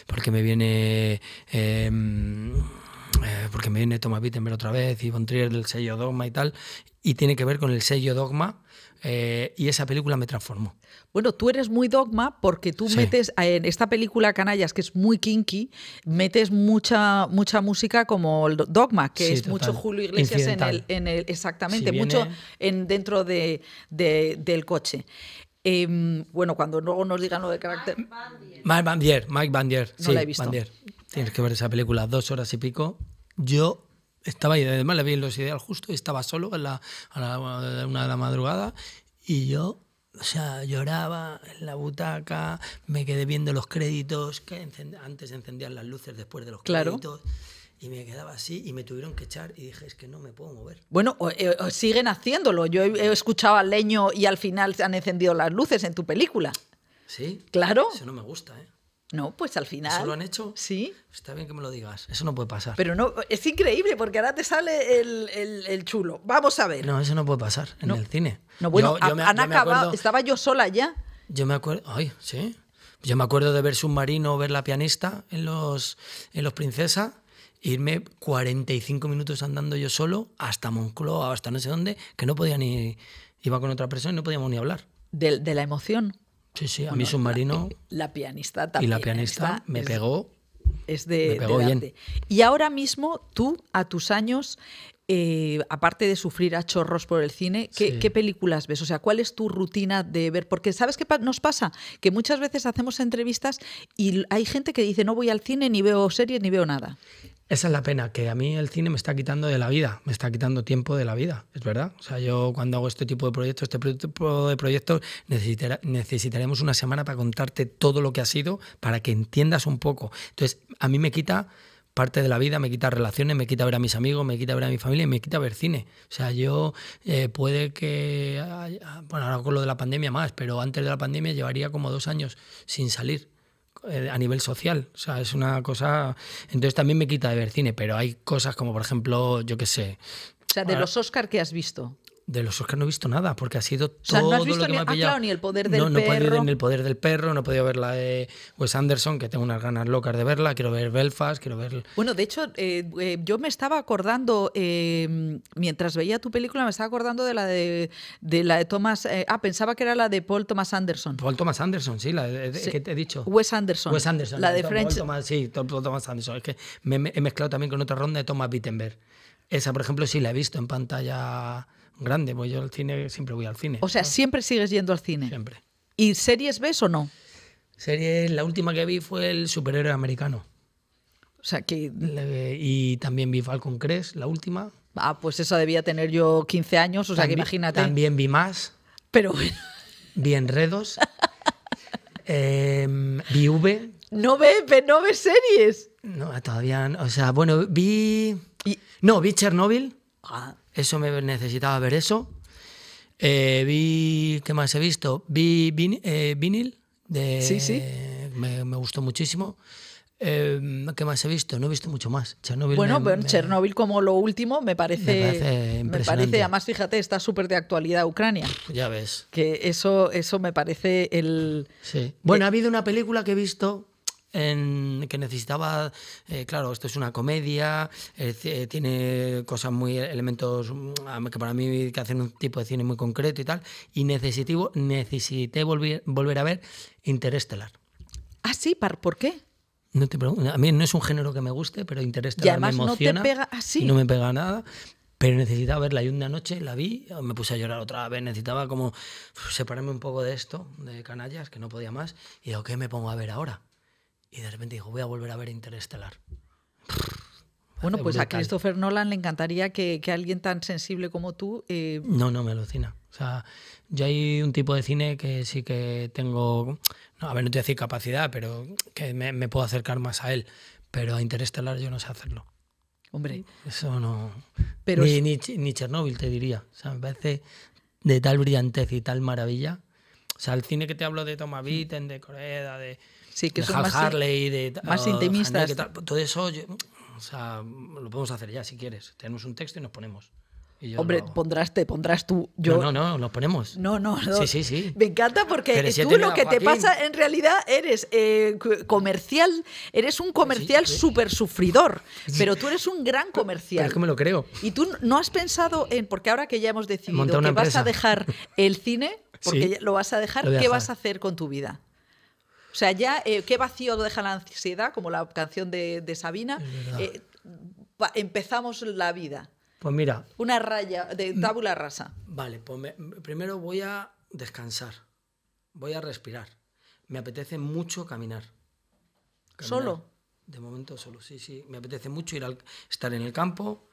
porque me viene... Em, porque me viene Thomas Wittenberg otra vez y Von Trier del sello Dogma y tal, y tiene que ver con el sello Dogma eh, y esa película me transformó. Bueno, tú eres muy dogma porque tú metes en esta película Canallas, que es muy kinky, metes mucha, mucha música como el dogma, que es mucho Julio Iglesias en el, Exactamente, mucho en, dentro de, del coche. Em, bueno, cuando luego nos digan lo de carácter. Mike Bandier. Mike Bandier, Mike Bandier. No sí, la he visto. Bandier. Tienes que ver esa película, dos horas y pico. Yo estaba ahí, además le vi los ideal justo y estaba solo a la, una de la madrugada y yo o sea, lloraba en la butaca, me quedé viendo los créditos, que antes encendían las luces después de los créditos. Y me quedaba así y me tuvieron que echar y dije, es que no me puedo mover. Bueno, eh, siguen haciéndolo. Yo he, escuchado al Leño y al final se han encendido las luces en tu película. Sí. Claro. Eso no me gusta, ¿eh? No, pues al final. ¿Eso lo han hecho? Sí. Está bien que me lo digas. Eso no puede pasar. Pero no, es increíble porque ahora te sale el, chulo. Vamos a ver. No, eso no puede pasar en el cine. No, bueno, han acabado. estaba yo sola ya. Yo me acuerdo. Ay, sí. Yo me acuerdo de ver Submarino, ver la pianista en los, en los Princesa, irme 45 minutos andando yo solo hasta Moncloa, hasta no sé dónde, que no podía ni. Iba con otra persona y no podíamos ni hablar. de la emoción. Sí, sí, a mí submarino. La, eh, pianista también. Y la pianista me pegó. Es de, Y ahora mismo tú, a tus años, eh, aparte de sufrir a chorros por el cine, ¿qué, películas ves? O sea, ¿cuál es tu rutina de ver? Porque ¿sabes qué nos pasa? Que muchas veces hacemos entrevistas y hay gente que dice, no voy al cine, ni veo series, ni veo nada. Esa es la pena, que a mí el cine me está quitando de la vida, me está quitando tiempo de la vida, es verdad. O sea, yo cuando hago este tipo de proyectos, este tipo de proyectos, necesitaremos una semana para contarte todo lo que ha sido, para que entiendas un poco. Entonces, a mí me quita parte de la vida, me quita relaciones, me quita ver a mis amigos, me quita ver a mi familia y me quita ver cine. O sea, yo eh, puede que, ah, ah, bueno, ahora con lo de la pandemia más, pero antes de la pandemia llevaría como dos años sin salir eh, a nivel social. O sea, es una cosa. Entonces también me quita de ver cine, pero hay cosas como, por ejemplo, yo qué sé. O sea, de los Oscar que has visto de los que no he visto nada, porque ha sido todo no visto lo que ni, me ha ah, ni el poder del perro. No he podido el poder del perro, no he podido ver la de Wes Anderson, que tengo unas ganas locas de verla, quiero ver Belfast, quiero ver... Bueno, de hecho, eh, eh, yo me estaba acordando, em, mientras veía tu película, me estaba acordando de la de, la de Thomas... Eh, ah, pensaba que era la de Paul Thomas Anderson. Paul Thomas Anderson, sí, la que te he dicho. Wes Anderson. Wes Anderson. La de French... sí, Paul Thomas Anderson. Es que me, me he mezclado también con otra ronda de Thomas Wittenberg. Esa, por ejemplo, sí la he visto en pantalla grande, voy pues yo al cine, siempre voy al cine. O sea, siempre sigues yendo al cine. Siempre. ¿Y series ves o no? Series, la última que vi fue El superhéroe americano. O sea, que... y también vi Falcon Crest, la última. Ah, pues esa debía tener yo 15 años, o sea, que imagínate. También vi más. Pero bueno. Vi Enredos. Em, vi V. No ves no ve series. No, todavía no. O sea, bueno, vi... No, vi Chernobyl. Ah. Eso me necesitaba ver eso. Eh, vi, ¿qué más he visto? Vi eh, vinil. sí, sí. Me, gustó muchísimo. Eh, ¿Qué más he visto? No he visto mucho más. Chernobyl bueno, Chernobyl como lo último me parece, me parece impresionante. además, fíjate, está súper de actualidad Ucrania. Ya ves. Que eso, eso me parece el... Bueno, ha habido una película que he visto que necesitaba, eh, claro, esto es una comedia, eh, eh, tiene cosas muy, elementos mm, que para mí que hacen un tipo de cine muy concreto y tal, y necesitivo, necesité volver, a ver Interestelar. Ah, sí, ¿por qué? No te A mí no es un género que me guste, pero Interestelar me emociona. No, así. Ah, no me pega nada pero necesitaba verla y una noche la vi, me puse a llorar otra vez, necesitaba como separarme un poco de esto, de canallas, que no podía más, y digo, ¿qué me pongo a ver ahora? Y de repente dijo, voy a volver a ver Interestelar. Bueno, pues a Christopher Nolan le encantaría que, que alguien tan sensible como tú... Eh, no, no, me alucina. O sea, yo hay un tipo de cine que sí que tengo, a ver, no te voy a decir capacidad, pero que me, puedo acercar más a él. Pero a Interestelar yo no sé hacerlo. Hombre. Eso no. Pero ni, te diría. O sea, me parece de tal brillantez y tal maravilla. O sea, el cine que te hablo de Tomaviten, de Coreda, de Sí, que son más Harley, de, más ah, intimistas. todo eso, o sea, lo podemos hacer ya si quieres. Tenemos un texto y nos ponemos. Hombre, pondrás, te pondrás tú. Yo... No, no, no, nos ponemos. No, no, Sí, sí, sí. Me encanta porque tú lo que te pasa en realidad eres eh, comercial, eres un comercial súper sufridor. Pero tú eres un gran comercial. es que me lo creo. Y tú no has pensado en, porque ahora que ya hemos decidido que vas a dejar el cine, porque lo vas a dejar, ¿qué vas a hacer con tu vida? O sea, ya eh, qué vacío deja la ansiedad, como la canción de, Sabina. Eh, empezamos la vida. Pues mira. Una raya de mm. tabula rasa. Vale, pues primero voy a descansar. Voy a respirar. Me apetece mucho caminar. ¿Solo? De momento solo, sí, sí. Me apetece mucho ir al, estar en el campo.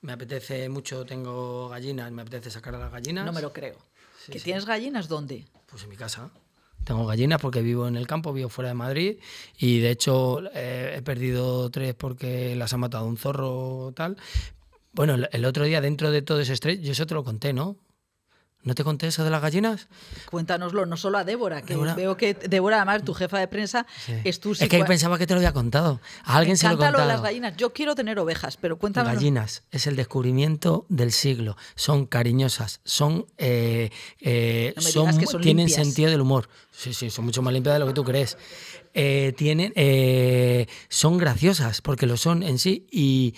Me apetece mucho, tengo gallinas, me apetece sacar a las gallinas. No me lo creo. ¿Que tienes gallinas dónde? Pues en mi casa. Tengo gallinas porque vivo en el campo, vivo fuera de Madrid y de hecho eh, he perdido tres porque las ha matado un zorro o tal. Bueno, el otro día dentro de todo ese estrés, yo eso te lo conté, ¿no? ¿No te conté eso de las gallinas? Cuéntanoslo, no solo a Débora, que veo que Débora, además, tu jefa de prensa, es tu Es que pensaba que te lo había contado. A alguien se lo he contado. de las gallinas. Yo quiero tener ovejas, pero Las Gallinas es el descubrimiento del siglo. Son cariñosas, son, eh, eh, son, tienen sentido del humor. Sí, sí, son mucho más limpias de lo que tú crees. Eh, tienen, son graciosas, porque lo son en sí, y,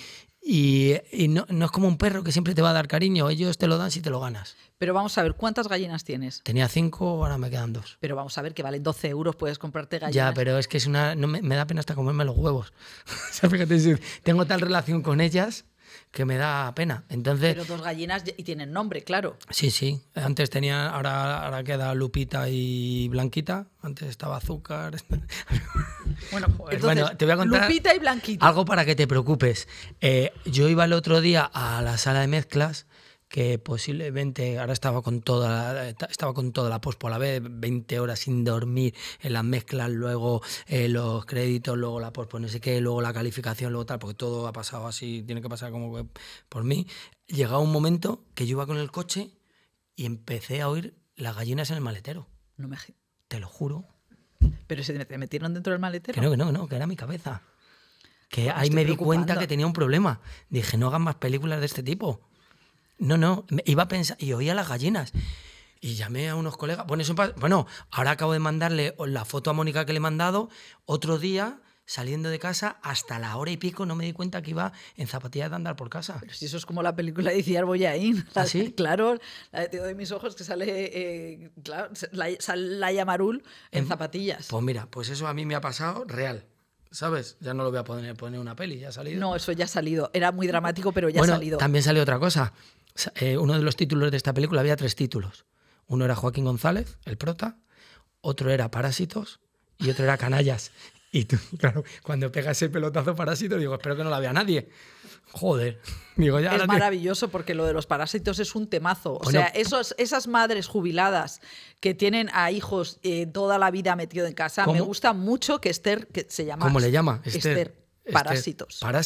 y, no, es como un perro que siempre te va a dar cariño, ellos te lo dan si te lo ganas. Pero vamos a ver, ¿cuántas gallinas tienes? Tenía cinco, ahora me quedan dos. Pero vamos a ver, que valen 12 euros, puedes comprarte gallinas. Ya, pero es que es una. No, me, da pena hasta comerme los huevos. fíjate, tengo tal relación con ellas que me da pena. Entonces, Pero dos gallinas y tienen nombre, claro. Sí, sí. Antes tenían, ahora, ahora queda Lupita y Blanquita. Antes estaba Azúcar. Bueno, joder. Eh, te voy a contar Lupita y Blanquita. Algo para que te preocupes. Eh, yo iba el otro día a la sala de mezclas que posiblemente ahora estaba con toda eh, estaba con toda la post a la vez, 20 horas sin dormir en las mezclas, luego eh, los créditos, luego la pospo no sé qué, luego la calificación, luego tal, porque todo ha pasado así, tiene que pasar como por mí. Llegaba un momento que yo iba con el coche y empecé a oír las gallinas en el maletero. No me te lo juro. Pero se metieron dentro del maletero. Que no, que no, que era mi cabeza. Que ahí me di cuenta que tenía un problema. Dije, no hagan más películas de este tipo. No, no, iba a pensar y oía las gallinas. Y llamé a unos colegas. Bueno, eso, bueno, ahora acabo de mandarle la foto a Mónica que le he mandado. Otro día, saliendo de casa, hasta la hora y pico no me di cuenta que iba en zapatillas de andar por casa. Pero si eso es como la película de Ciar Boyaín ¿Ah, Claro, la de mis ojos que sale, eh, claro, la, Yamarul en, em, zapatillas. Pues mira, pues eso a mí me ha pasado real. ¿sabes? Ya no lo voy a poner, poner una peli, ya ha salido. No, eso ya ha salido. Era muy dramático, pero ya ha salido. También salió otra cosa. Eh, uno de los títulos de esta película había tres títulos. Uno era Joaquín González, el prota, otro era Parásitos y otro era Canallas. Y tú, claro, cuando pegas el pelotazo parásito, digo, espero que no la vea nadie. Joder. es maravilloso porque lo de los parásitos es un temazo. O sea, esos, esas madres jubiladas que tienen a hijos eh, toda la vida metido en casa, me gusta mucho que Esther, que se llama. ¿Cómo le llama? Esther este, parásitos. ver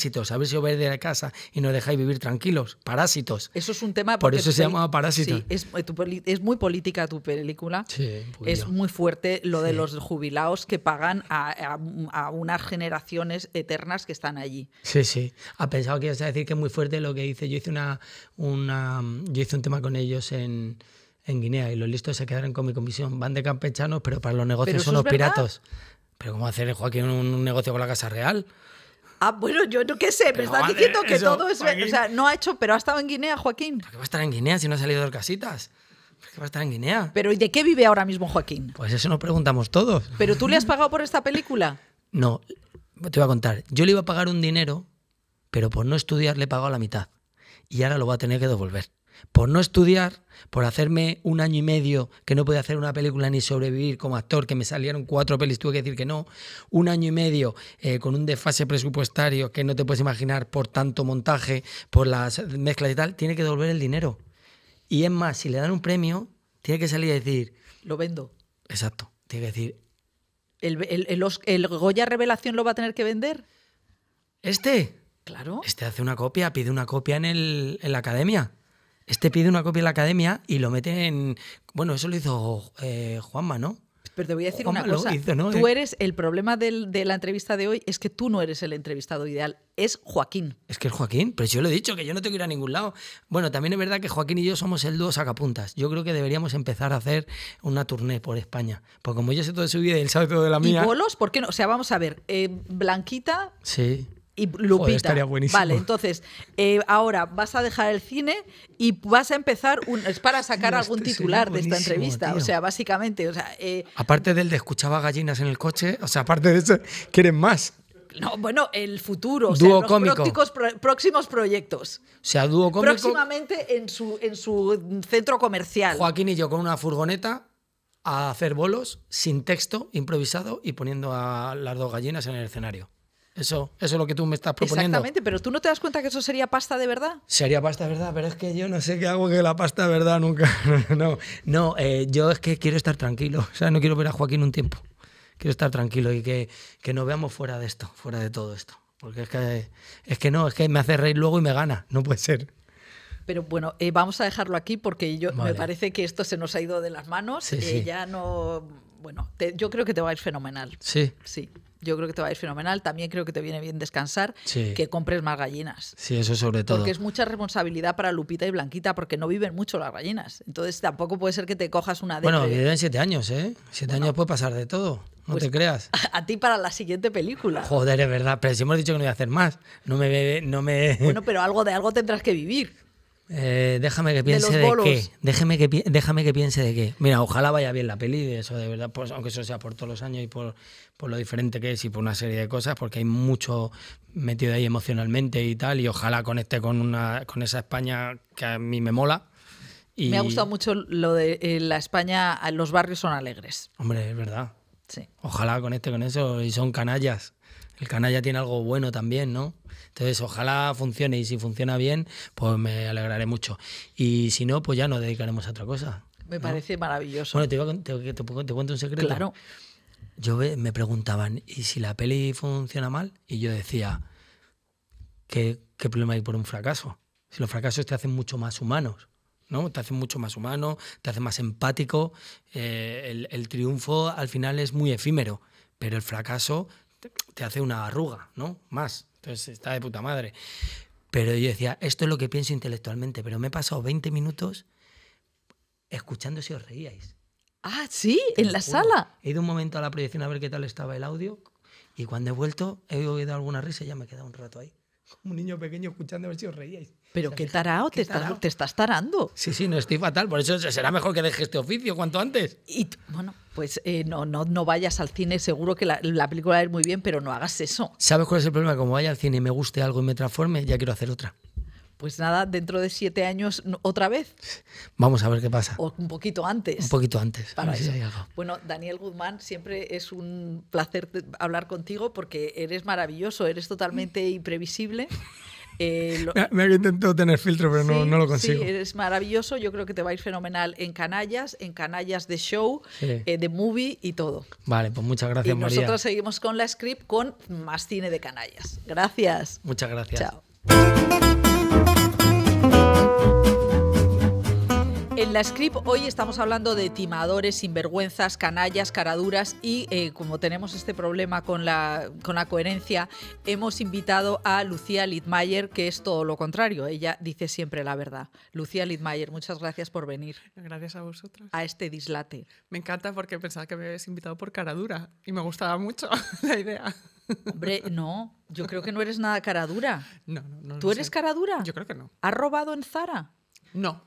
si os vais de la casa y nos dejáis vivir tranquilos. Parásitos. Eso es un tema. Por eso se llama Parásitos. Eh, es, muy política tu película. Pues es muy fuerte lo de los jubilados que pagan a, unas generaciones eternas que están allí. Sí, sí. Ha pensado que ibas a decir que es muy fuerte lo que dice. Yo hice, una, yo hice un tema con ellos en Guinea y los listos se quedaron con mi comisión. Van de campechanos, pero para los negocios son los piratas. Pero ¿cómo hacer, Joaquín, un negocio con la Casa Real? Ah, bueno, yo no qué sé, pero me diciendo que todo es. O sea, no ha hecho, pero ha estado en Guinea, Joaquín. ¿Por qué va a estar en Guinea si no ha salido de casitas? ¿Por qué va a estar en Guinea? ¿Pero ¿y de qué vive ahora mismo Joaquín? Pues eso nos preguntamos todos. ¿Pero tú le has pagado por esta película? No, te voy a contar. Yo le iba a pagar un dinero, pero por no estudiar le he pagado la mitad. Y ahora lo va a tener que devolver por no estudiar, por hacerme un año y medio que no podía hacer una película ni sobrevivir como actor, que me salieron cuatro pelis, tuve que decir que no, un año y medio eh, con un desfase presupuestario que no te puedes imaginar por tanto montaje, por las mezclas y tal, tiene que devolver el dinero. Y es más, si le dan un premio, tiene que salir a decir... Lo vendo. Exacto, tiene que decir... ¿El, Goya Revelación lo va a tener que vender? ¿Este? Claro. Este hace una copia, pide una copia en, el, en la academia. Este pide una copia en la academia y lo mete en. Bueno, eso lo hizo eh, Juanma, ¿no? Pero te voy a decir una cosa. Tú eres. El problema de la entrevista de hoy es que tú no eres el entrevistado ideal. Es Joaquín. Es que es Joaquín. Pero yo lo he dicho, que yo no tengo que ir a ningún lado. Bueno, también es verdad que Joaquín y yo somos el dúo sacapuntas. Yo creo que deberíamos empezar a hacer una tournée por España. Porque como yo sé todo de su vida y él sabe todo de la mía. ¿Y bolos? ¿Por qué no? O sea, vamos a ver. Eh, Blanquita. Sí. Y estaría buenísimo. Vale, entonces, eh, ahora vas a dejar el cine y vas a empezar es para sacar algún titular de esta entrevista. O sea, básicamente. O sea, eh, aparte del de escuchaba gallinas en el coche, o sea, aparte de eso, ¿quieren más? No, bueno, el futuro, o sea, los próximos, proyectos. O sea, dúo cómico. Próximamente en su, en su centro comercial. Joaquín y yo con una furgoneta a hacer bolos sin texto, improvisado y poniendo a las dos gallinas en el escenario. Eso, eso es lo que tú me estás proponiendo. Exactamente, pero tú no te das cuenta que eso sería pasta de verdad. Sería pasta de verdad, pero es que yo no sé qué hago que la pasta de verdad nunca. no, no eh, yo es que quiero estar tranquilo. O sea, no quiero ver a Joaquín un tiempo. Quiero estar tranquilo y que, nos veamos fuera de esto, fuera de todo esto. Porque es que, es que no, es que me hace reír luego y me gana. No puede ser. Pero bueno, eh, vamos a dejarlo aquí porque yo, me parece que esto se nos ha ido de las manos. Sí, eh, Ya no. Bueno, yo creo que te va a ir fenomenal. Sí. Sí. Yo creo que te va a ir fenomenal. También creo que te viene bien descansar, que compres más gallinas. Sí, eso sobre todo. Porque es mucha responsabilidad para Lupita y Blanquita, porque no viven mucho las gallinas. Entonces tampoco puede ser que te cojas una de. Bueno, viven siete años, ¿eh? Siete años puede pasar de todo. No pues te creas. A, ti para la siguiente película. Joder, es verdad. Pero si hemos dicho que no voy a hacer más. No me. No me... Bueno, pero algo de algo tendrás que vivir. Eh, déjame que piense de, qué. Déjeme que, déjame que piense de qué. Mira, ojalá vaya bien la peli, de eso de verdad, pues, aunque eso sea por todos los años y por, lo diferente que es y por una serie de cosas, porque hay mucho metido ahí emocionalmente y tal, y ojalá conecte con, una, con esa España que a mí me mola. Y... Me ha gustado mucho lo de eh, la España, los barrios son alegres. Hombre, es verdad. Sí. Ojalá conecte con eso y son canallas. El canalla tiene algo bueno también, ¿no? Entonces, ojalá funcione y si funciona bien, pues me alegraré mucho. Y si no, pues ya nos dedicaremos a otra cosa. Me parece maravilloso. Bueno, te, cuento un secreto. Claro. Yo me preguntaban, ¿y si la peli funciona mal? Y yo decía, ¿qué, problema hay por un fracaso? Si los fracasos te hacen mucho más humanos. ¿no? Te hacen mucho más humano, te hacen más empático. Eh, el, triunfo al final es muy efímero, pero el fracaso te hace una arruga, ¿no? Más está de puta madre. Pero yo decía, esto es lo que pienso intelectualmente, pero me he pasado 20 minutos escuchando si os reíais. Ah, sí, en la sala. He ido un momento a la proyección a ver qué tal estaba el audio y cuando he vuelto he oído alguna risa y ya me he quedado un rato ahí, como un niño pequeño escuchando a ver si os reíais. Pero qué tarao, te, Estás, tarando. Sí, sí, no estoy fatal, por eso será mejor que dejes este oficio cuanto antes. Y bueno, pues eh, no, no, no vayas al cine, seguro que la, película es muy bien, pero no hagas eso. ¿Sabes cuál es el problema? Como vaya al cine y me guste algo y me transforme, ya quiero hacer otra. Pues nada, dentro de siete años otra vez. Vamos a ver qué pasa. O un poquito antes. Un poquito antes. bueno, Daniel Guzmán, siempre es un placer hablar contigo porque eres maravilloso, eres totalmente imprevisible. Eh, me había intentado tener filtro, pero no, no, lo consigo. Sí, es maravilloso. Yo creo que te va a ir fenomenal en Canallas, en Canallas de Show, eh, de Movie y todo. Vale, pues muchas gracias, Nosotros seguimos con la script con más cine de Canallas. Gracias. Muchas gracias. Chao. En la script hoy estamos hablando de timadores, sinvergüenzas, canallas, caraduras y eh, como tenemos este problema con la, coherencia, hemos invitado a Lucía Littmayer, que es todo lo contrario, ella dice siempre la verdad. Lucía Lidmayer, muchas gracias por venir. Gracias a vosotros. A este dislate. Me encanta porque pensaba que me habías invitado por caradura y me gustaba mucho la idea. Hombre, no, yo creo que no eres nada caradura. No, no, no. ¿Tú eres caradura? Yo creo que no. ¿Has robado en Zara? No.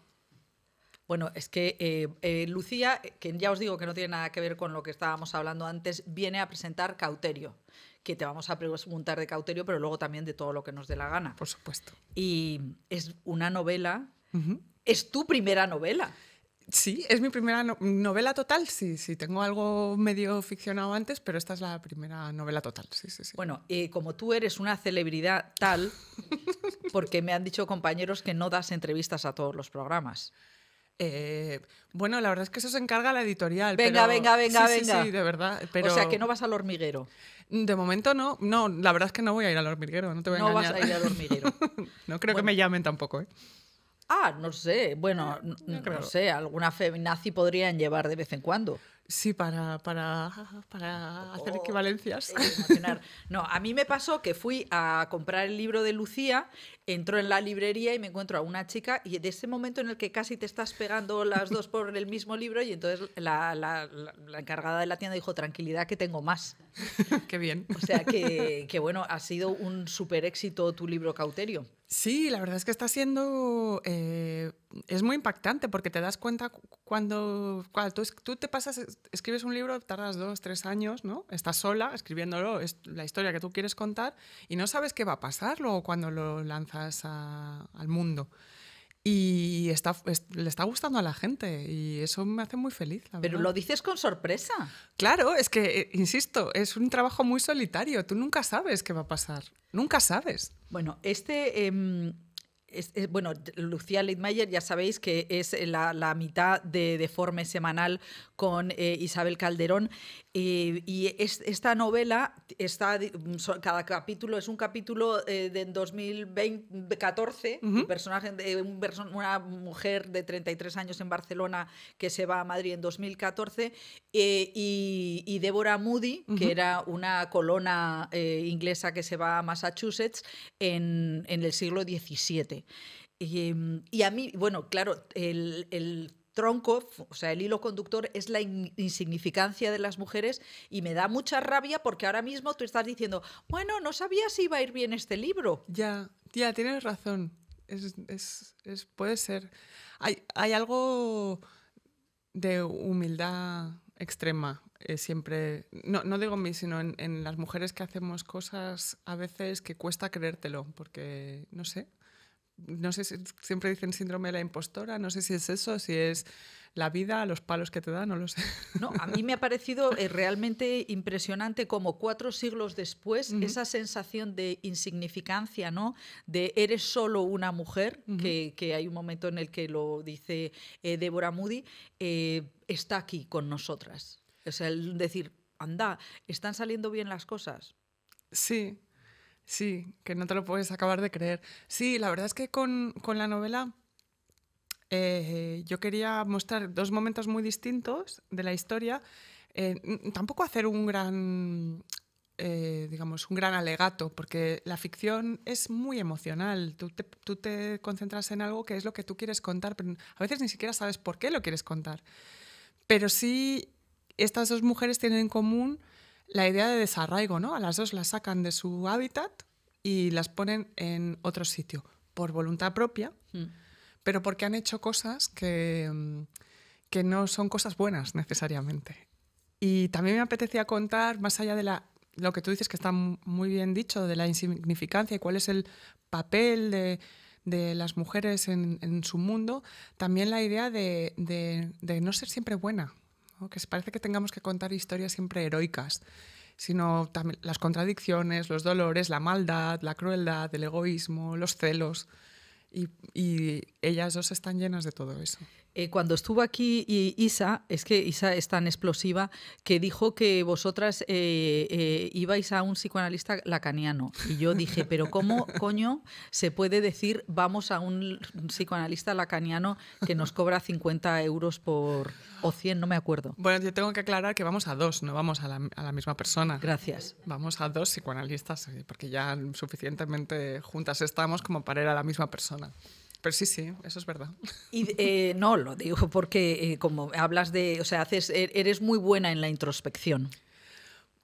Bueno, es que eh, eh, Lucía, que ya os digo que no tiene nada que ver con lo que estábamos hablando antes, viene a presentar Cauterio, que te vamos a preguntar de Cauterio, pero luego también de todo lo que nos dé la gana. Por supuesto. Y es una novela, es tu primera novela. Sí, es mi primera novela total, sí, sí, tengo algo medio ficcionado antes, pero esta es la primera novela total, sí, sí, sí. Bueno, eh, como tú eres una celebridad tal, porque me han dicho compañeros que no das entrevistas a todos los programas. Eh, bueno, la verdad es que eso se encarga la editorial. Venga, venga, venga, venga. Sí, de verdad. O sea, que no vas al hormiguero. De momento no, no, la verdad es que no voy a ir al hormiguero, no te voy vas a ir al hormiguero. no creo que me llamen tampoco, ¿eh? Ah, no sé, bueno, no, sé, alguna feminazi podrían llevar de vez en cuando. Sí, para, para, hacer oh, equivalencias. Eh, no, a mí me pasó que fui a comprar el libro de Lucía, entro en la librería y me encuentro a una chica y de ese momento en el que casi te estás pegando las dos por el mismo libro y entonces la, encargada de la tienda dijo, tranquilidad que tengo más. Qué bien. O sea que, que bueno, ha sido un súper éxito tu libro Cauterio. Sí, la verdad es que está siendo. Eh, es muy impactante porque te das cuenta cuando. cuando tú, te pasas, escribes un libro, tardas dos, tres años, ¿no? Estás sola escribiéndolo, es la historia que tú quieres contar y no sabes qué va a pasar luego cuando lo lanzas al mundo. Y está, le está gustando a la gente y eso me hace muy feliz. Pero lo dices con sorpresa. Claro, es que, eh, insisto, es un trabajo muy solitario. Tú nunca sabes qué va a pasar. Nunca sabes. Bueno, este... Em, eh, bueno, Lucía Leitmayer, ya sabéis que es eh, la, mitad de Deforme Semanal con Isabel Calderón y esta novela, está, mm, cada capítulo es un capítulo eh, de 2014, un personaje de una mujer de 33 años en Barcelona que se va a Madrid en 2014, eh, y, Deborah Moody, que era una colona eh, inglesa que se va a Massachusetts en, el siglo XVII. Mm, y, a mí, bueno, claro, el tronco, o sea, el hilo conductor es la insignificancia de las mujeres y me da mucha rabia porque ahora mismo tú estás diciendo, bueno, no sabía si iba a ir bien este libro. Ya, ya, tienes razón. Es, puede ser. Hay, hay, algo de humildad extrema. Eh, siempre, no, digo en mí, sino en las mujeres que hacemos cosas a veces que cuesta creértelo, porque, no sé, no sé si siempre dicen síndrome de la impostora, no sé si es eso, si es la vida, los palos que te dan, no lo sé. No, a mí me ha parecido eh, realmente impresionante como cuatro siglos después esa sensación de insignificancia, ¿no? De eres solo una mujer, que, hay un momento en el que lo dice eh, Débora Moody, eh, está aquí con nosotras. Es el decir, anda, están saliendo bien las cosas. Sí, Sí, que no te lo puedes acabar de creer. Sí, la verdad es que con, la novela eh, yo quería mostrar dos momentos muy distintos de la historia. Eh, tampoco hacer un gran, eh, digamos, un gran alegato, porque la ficción es muy emocional. Tú te, tú te, concentras en algo que es lo que tú quieres contar, pero a veces ni siquiera sabes por qué lo quieres contar. Pero sí, estas dos mujeres tienen en común la idea de desarraigo, ¿no? A las dos las sacan de su hábitat y las ponen en otro sitio, por voluntad propia, hmm. pero porque han hecho cosas que, mm, que no son cosas buenas necesariamente. Y también me apetecía contar, más allá de lo que tú dices que está muy bien dicho, de la insignificancia y cuál es el papel de, las mujeres en, su mundo, también la idea de no ser siempre buena, que parece que tengamos que contar historias siempre heroicas, sino también las contradicciones, los dolores, la maldad, la crueldad, el egoísmo, los celos. y ellas dos están llenas de todo eso. Eh, cuando estuvo aquí y Isa, es que Isa es tan explosiva que dijo que vosotras eh, eh, ibais a un psicoanalista lacaniano. Y yo dije, pero ¿cómo coño se puede decir vamos a un psicoanalista lacaniano que nos cobra 50 euros por o 100, no me acuerdo? Bueno, yo tengo que aclarar que vamos a dos, no vamos a la, a la misma persona. Gracias. Vamos a dos psicoanalistas, porque ya suficientemente juntas estamos como para ir a la misma persona. Pero sí, sí, eso es verdad. Y eh, no, lo digo porque eh, como hablas de, o sea, haces, er, eres muy buena en la introspección.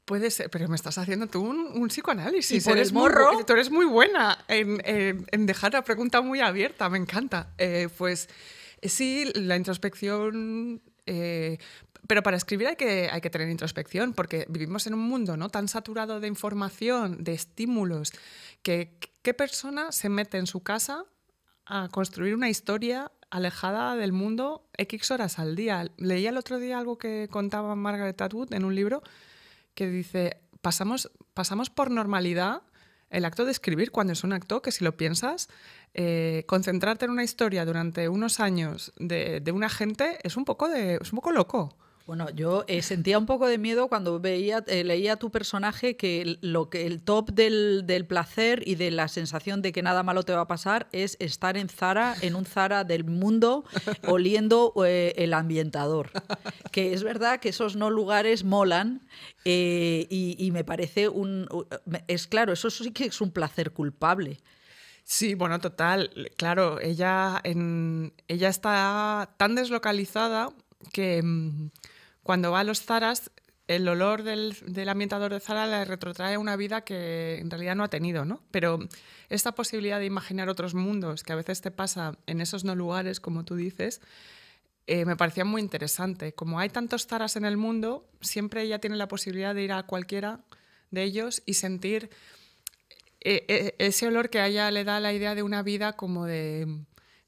Puede ser, pero me estás haciendo tú un, psicoanálisis. eres el morro? tú eres muy buena en, dejar la pregunta muy abierta, me encanta. Eh, pues sí, la introspección. pero para escribir hay que, hay que tener introspección, porque vivimos en un mundo ¿no? tan saturado de información, de estímulos, que qué persona se mete en su casa a construir una historia alejada del mundo X horas al día. Leía el otro día algo que contaba Margaret Atwood en un libro que dice, pasamos, pasamos por normalidad el acto de escribir cuando es un acto que si lo piensas, eh, concentrarte en una historia durante unos años de, de una gente es un poco, de, es un poco loco. Bueno, yo eh, sentía un poco de miedo cuando veía, eh, leía tu personaje que lo que el top del, del, placer y de la sensación de que nada malo te va a pasar es estar en Zara, en un Zara del mundo, oliendo eh, el ambientador. Que es verdad que esos no lugares molan y, me parece un es claro, eso sí que es un placer culpable. Sí, bueno, total, claro, ella, en, ella está tan deslocalizada que, mm, cuando va a los Zaras, el olor del, ambientador de Zara le retrotrae a una vida que en realidad no ha tenido, ¿no? Pero esta posibilidad de imaginar otros mundos que a veces te pasa en esos no lugares, como tú dices, eh, me parecía muy interesante. Como hay tantos Zaras en el mundo, siempre ella tiene la posibilidad de ir a cualquiera de ellos y sentir eh, eh, ese olor que a ella le da la idea de una vida como de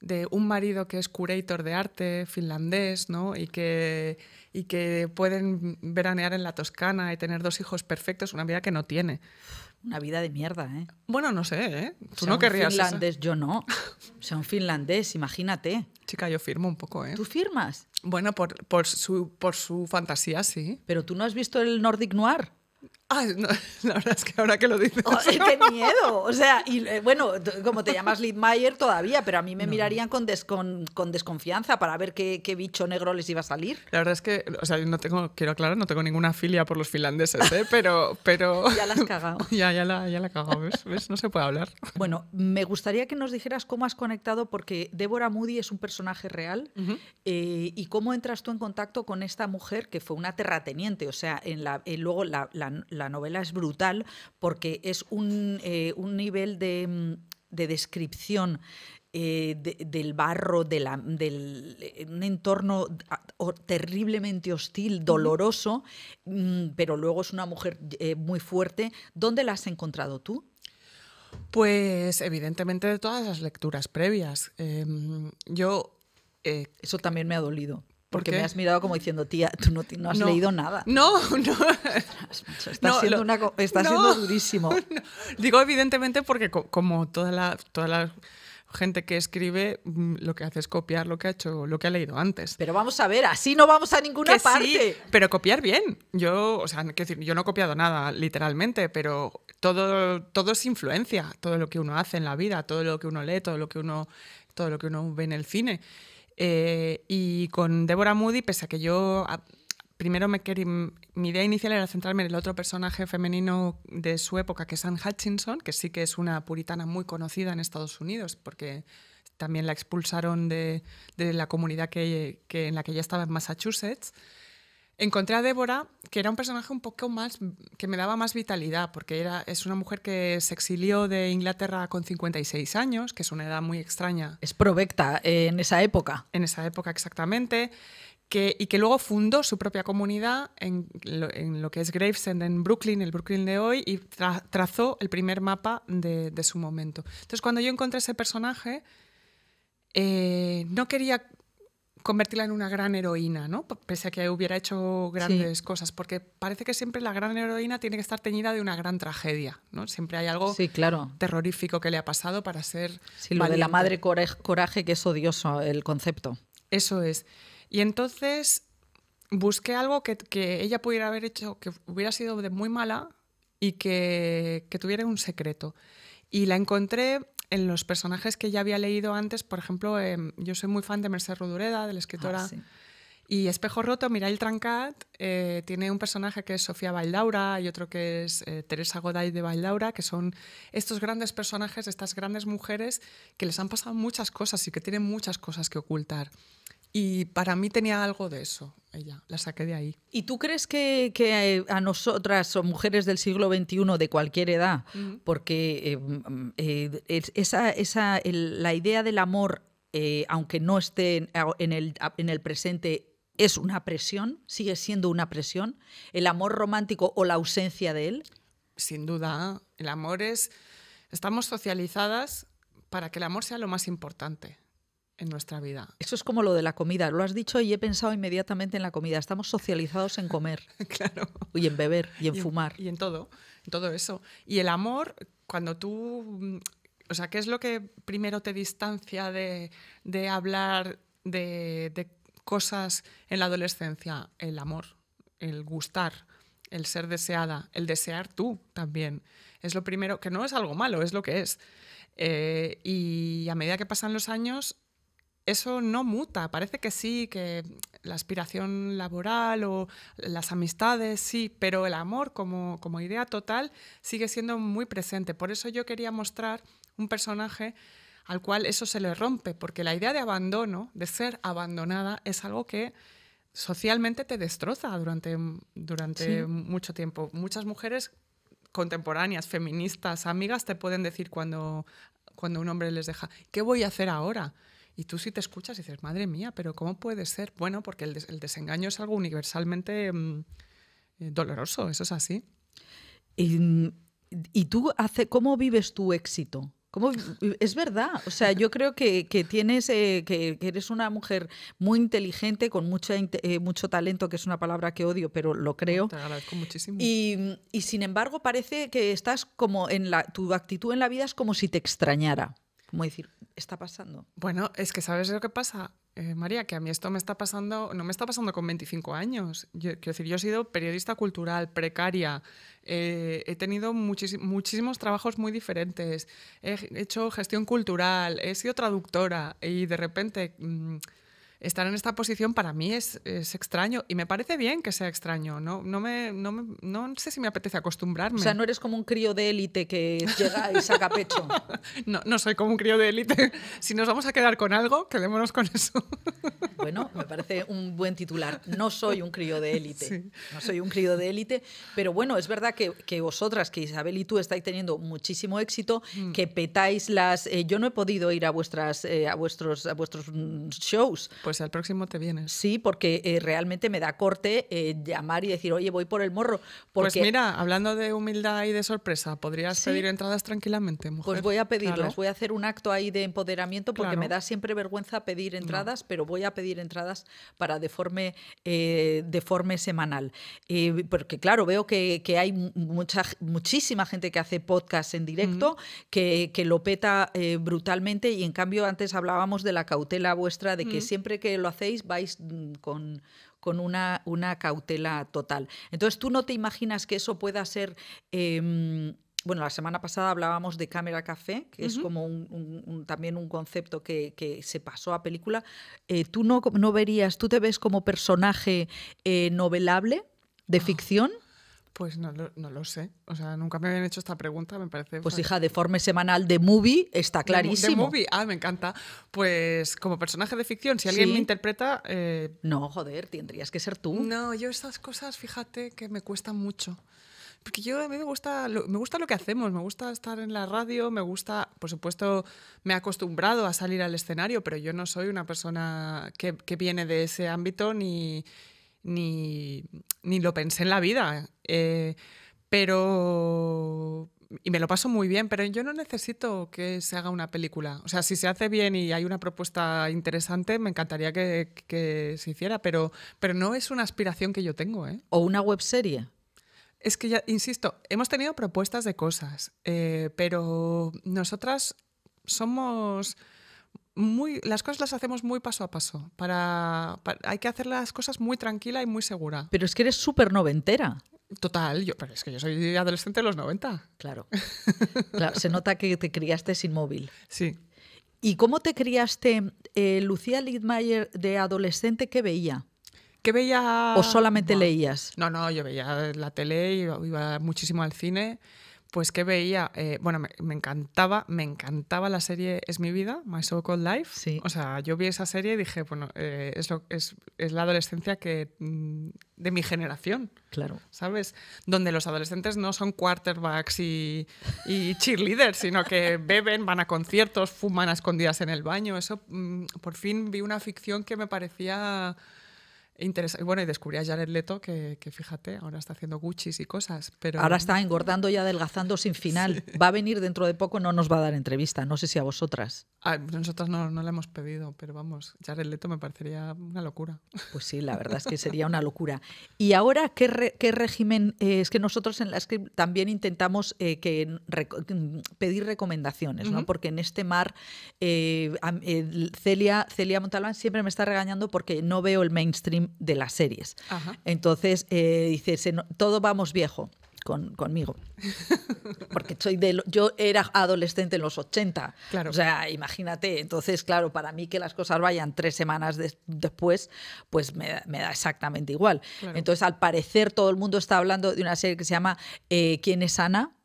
de un marido que es curator de arte finlandés, ¿no? Y que, y que pueden veranear en la Toscana y tener dos hijos perfectos, una vida que no tiene. Una vida de mierda, ¿eh? Bueno, no sé, ¿eh? Tú no querrías finlandés, yo no. sea, un finlandés, imagínate. Chica, yo firmo un poco, ¿eh? ¿Tú firmas? Bueno, por, por, su, por su fantasía, sí. Pero tú no has visto el Nordic Noir. la verdad es que ahora que lo dices. Oh, eh, ¡Qué miedo! O sea, y eh, bueno, como te llamas Lidmayer todavía, pero a mí me mirarían con, con, desconfianza para ver qué, qué, bicho negro les iba a salir. La verdad es que, o sea, no tengo, quiero aclarar, no tengo ninguna filia por los finlandeses, ¿eh? pero, pero. ya la has cagado. Ya, ya la, ya la cagado, ¿ves? No se puede hablar. Bueno, me gustaría que nos dijeras cómo has conectado, porque Débora Moody es un personaje real eh, y cómo entras tú en contacto con esta mujer que fue una terrateniente. O sea, en la, luego la la novela es brutal porque es un, eh, nivel de, mm, descripción eh, del barro, de eh, un entorno ah, terriblemente hostil, doloroso, mm, pero luego es una mujer muy fuerte. ¿Dónde la has encontrado tú? Pues evidentemente de todas las lecturas previas. Em, yo... Eso también me ha dolido. Porque me has mirado como diciendo, tía, tú no, no has leído nada. No, no. Está, siendo, una, durísimo. Digo, evidentemente, porque como toda la, toda la gente que escribe, mm, lo que hace es copiar lo que ha hecho, lo que ha leído antes. Pero vamos a ver, así no vamos a ninguna parte. Sí, pero copiar bien. Yo, o sea, decir, yo no he copiado nada, literalmente, pero todo, todo es influencia, todo lo que uno hace en la vida, todo lo que uno lee, todo lo que uno, todo lo que uno ve en el cine. Eh, y con Deborah Moody, pese a que yo primero me mi idea inicial era centrarme en el otro personaje femenino de su época, que es Anne Hutchinson, que sí que es una puritana muy conocida en Estados Unidos, porque también la expulsaron de, la comunidad que, en la que ella estaba en Massachusetts. Encontré a Débora, que era un personaje un poco más, que me daba más vitalidad, porque era, es una mujer que se exilió de Inglaterra con 56 años, que es una edad muy extraña. Es provecta eh, en esa época. En esa época, exactamente. Que, y que luego fundó su propia comunidad en lo, que es Gravesend, en Brooklyn, el Brooklyn de hoy, y trazó el primer mapa de, su momento. Entonces, cuando yo encontré ese personaje, eh, no quería convertirla en una gran heroína, ¿no? Pese a que hubiera hecho grandes cosas, porque parece que siempre la gran heroína tiene que estar teñida de una gran tragedia, ¿no? Siempre hay algo sí, claro. terrorífico que le ha pasado para ser Sí, lo de la madre coraje que es odioso el concepto. Eso es. Y entonces busqué algo que, ella pudiera haber hecho, que hubiera sido de muy mala y que tuviera un secreto. Y la encontré en los personajes que ya había leído antes, por ejemplo, em, yo soy muy fan de Merced Rodureda, de la escritora. Ah, y Espejo Roto, Mirail Trancat, eh, tiene un personaje que es Sofía Valdaura y otro que es eh, Teresa Goday de Valdaura, que son estos grandes personajes, estas grandes mujeres que les han pasado muchas cosas y que tienen muchas cosas que ocultar. Y para mí tenía algo de eso, ella, la saqué de ahí. ¿Y tú crees que, eh, a nosotras, o mujeres del siglo XXI, de cualquier edad, porque eh, eh, esa, la idea del amor, aunque no esté el, en el presente, es una presión, sigue siendo una presión, el amor romántico o la ausencia de él? Sin duda, el amor es... Estamos socializadas para que el amor sea lo más importante en nuestra vida. Eso es como lo de la comida. Lo has dicho y he pensado inmediatamente en la comida. Estamos socializados en comer. claro. Y en beber, y en fumar. Y en todo, en todo eso. Y el amor, cuando tú... Mm, o sea, ¿qué es lo que primero te distancia de, hablar de, cosas en la adolescencia? El amor, el gustar, el ser deseada, el desear tú también. Es lo primero, que no es algo malo, es lo que es. Eh, y a medida que pasan los años, eso no muta. Parece que sí, que la aspiración laboral o las amistades, sí, pero el amor como, idea total sigue siendo muy presente. Por eso yo quería mostrar un personaje al cual eso se le rompe, porque la idea de abandono, de ser abandonada, es algo que socialmente te destroza durante, durante mucho tiempo. Muchas mujeres contemporáneas, feministas, amigas te pueden decir cuando, cuando un hombre les deja, ¿qué voy a hacer ahora? Y tú si te escuchas y dices, madre mía, pero ¿cómo puede ser? Bueno, porque el, desengaño es algo universalmente mm, eh, doloroso, eso es así. ¿Y, tú hace, cómo vives tu éxito? ¿Cómo? Es verdad, o sea, yo creo que, tienes, eh, que, eres una mujer muy inteligente, con mucho, eh, mucho talento, que es una palabra que odio, pero lo creo. Te agradezco muchísimo. Y, sin embargo, parece que estás como en la, tu actitud en la vida es como si te extrañara, como decir, está pasando? Bueno, es que sabes lo que pasa, eh, María, que a mí esto me está pasando, no me está pasando con 25 años. Yo, quiero decir, yo he sido periodista cultural, precaria, eh, he tenido muchísimos trabajos muy diferentes, he hecho gestión cultural, he sido traductora y de repente... Mm, estar en esta posición para mí es, extraño y me parece bien que sea extraño. No, no, me, no, sé si me apetece acostumbrarme. O sea, no eres como un crío de élite que llega y saca pecho. no, no soy como un crío de élite. Si nos vamos a quedar con algo, quedémonos con eso. bueno, me parece un buen titular. No soy un crío de élite. No soy un crío de élite. Pero bueno, es verdad que, vosotras, que Isabel y tú estáis teniendo muchísimo éxito, mm. que petáis las... Eh, yo no he podido ir a, vuestras, eh, a, vuestros, a vuestros mm, shows pues al próximo te vienes. Sí, porque eh, realmente me da corte eh, llamar y decir, oye, voy por el morro. Pues mira, hablando de humildad y de sorpresa, ¿podrías pedir entradas tranquilamente, mujer? Pues voy a pedirlas, voy a hacer un acto ahí de empoderamiento porque me da siempre vergüenza pedir entradas, pero voy a pedir entradas para deforme, eh, deforme semanal. porque claro, veo que, hay muchísima gente que hace podcast en directo, que, lo peta brutalmente y en cambio antes hablábamos de la cautela vuestra, de que siempre que lo hacéis vais mm, con, una, una, cautela total. Entonces, tú no te imaginas que eso pueda ser... Em, bueno, la semana pasada hablábamos de cámara café, que es como también un concepto que, se pasó a película. Eh, ¿Tú no, verías, tú te ves como personaje eh, novelable de ah. ficción? Pues no lo, sé. O sea, nunca me habían hecho esta pregunta, me parece. Pues hija, de forma semanal de movie está clarísimo. De, movie, ah, me encanta. Pues como personaje de ficción, si alguien me interpreta. Eh, no, joder, tendrías que ser tú. No, yo esas cosas, fíjate que me cuestan mucho. Porque yo a mí me gusta, lo, me gusta lo que hacemos, me gusta estar en la radio, me gusta, por supuesto, me he acostumbrado a salir al escenario, pero yo no soy una persona que viene de ese ámbito ni, ni, ni lo pensé en la vida. Eh, pero. Y me lo paso muy bien, pero yo no necesito que se haga una película. O sea, si se hace bien y hay una propuesta interesante, me encantaría que, se hiciera, pero, pero no es una aspiración que yo tengo. ¿eh? O una webserie. Es que ya, insisto, hemos tenido propuestas de cosas, eh, pero nosotras somos muy, las cosas las hacemos muy paso a paso. Para, hay que hacer las cosas muy tranquila y muy segura. Pero es que eres súper noventera. Total, yo, pero es que yo soy adolescente de los 90. Claro. Se nota que te criaste sin móvil. Sí. ¿Y cómo te criaste, eh, Lucía Lidmayer, de adolescente, qué veía? ¿Qué veía? ¿O solamente leías? No, no, yo veía la tele, iba muchísimo al cine. Pues que veía, eh, bueno, me, encantaba, me encantaba la serie Es mi vida, My So Called Life. Sí. O sea, yo vi esa serie y dije, bueno, eh, es, es, la adolescencia que mm, de mi generación. Claro. ¿Sabes? Donde los adolescentes no son quarterbacks y, y cheerleaders, sino que beben, van a conciertos, fuman a escondidas en el baño. Eso, mm, por fin vi una ficción que me parecía bueno, y descubrí a Jared Leto, que, fíjate, ahora está haciendo Gucci y cosas. Pero... Ahora está engordando y adelgazando sin final. Va a venir dentro de poco, no nos va a dar entrevista. No sé si a vosotras. A ah, nosotras no, no la hemos pedido, pero vamos, Jared Leto me parecería una locura. Pues sí, la verdad es que sería una locura. Y ahora, ¿qué, qué régimen? Eh, es que nosotros en la también intentamos eh, pedir recomendaciones, ¿no? Porque en este mar, eh, Celia, Celia Montalbán siempre me está regañando porque no veo el mainstream de las series. Entonces, eh, dice, todo vamos viejo. conmigo. Porque soy de yo era adolescente en los 80. Claro. O sea, imagínate. Entonces, claro, para mí que las cosas vayan tres semanas después, pues me, da exactamente igual. Entonces, al parecer, todo el mundo está hablando de una serie que se llama eh, ¿Quién es Ana?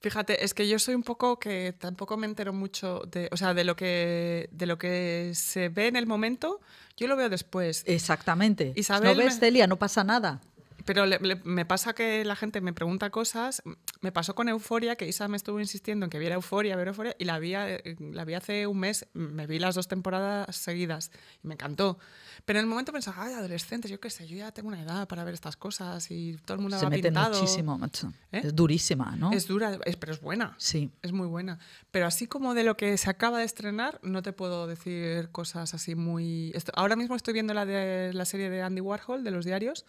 Fíjate, es que yo soy un poco que tampoco me entero mucho o sea, de lo que de lo que se ve en el momento. Yo lo veo después. Exactamente. Isabel ¿No ves, Celia? No pasa nada. Pero me pasa que la gente me pregunta cosas. Me pasó con Euforia, que Isa me estuvo insistiendo en que viera Euforia, ver Euforia, y la vi, la vi hace un mes, me vi las dos temporadas seguidas y me encantó. Pero en el momento pensaba, ay, adolescentes, yo qué sé, yo ya tengo una edad para ver estas cosas y todo el mundo Se mete muchísimo, macho. ¿Eh? Es durísima, ¿no? Es dura, pero es buena. Sí. Es muy buena. Pero así como de lo que se acaba de estrenar, no te puedo decir cosas así muy. Ahora mismo estoy viendo la, de, la serie de Andy Warhol, de los diarios.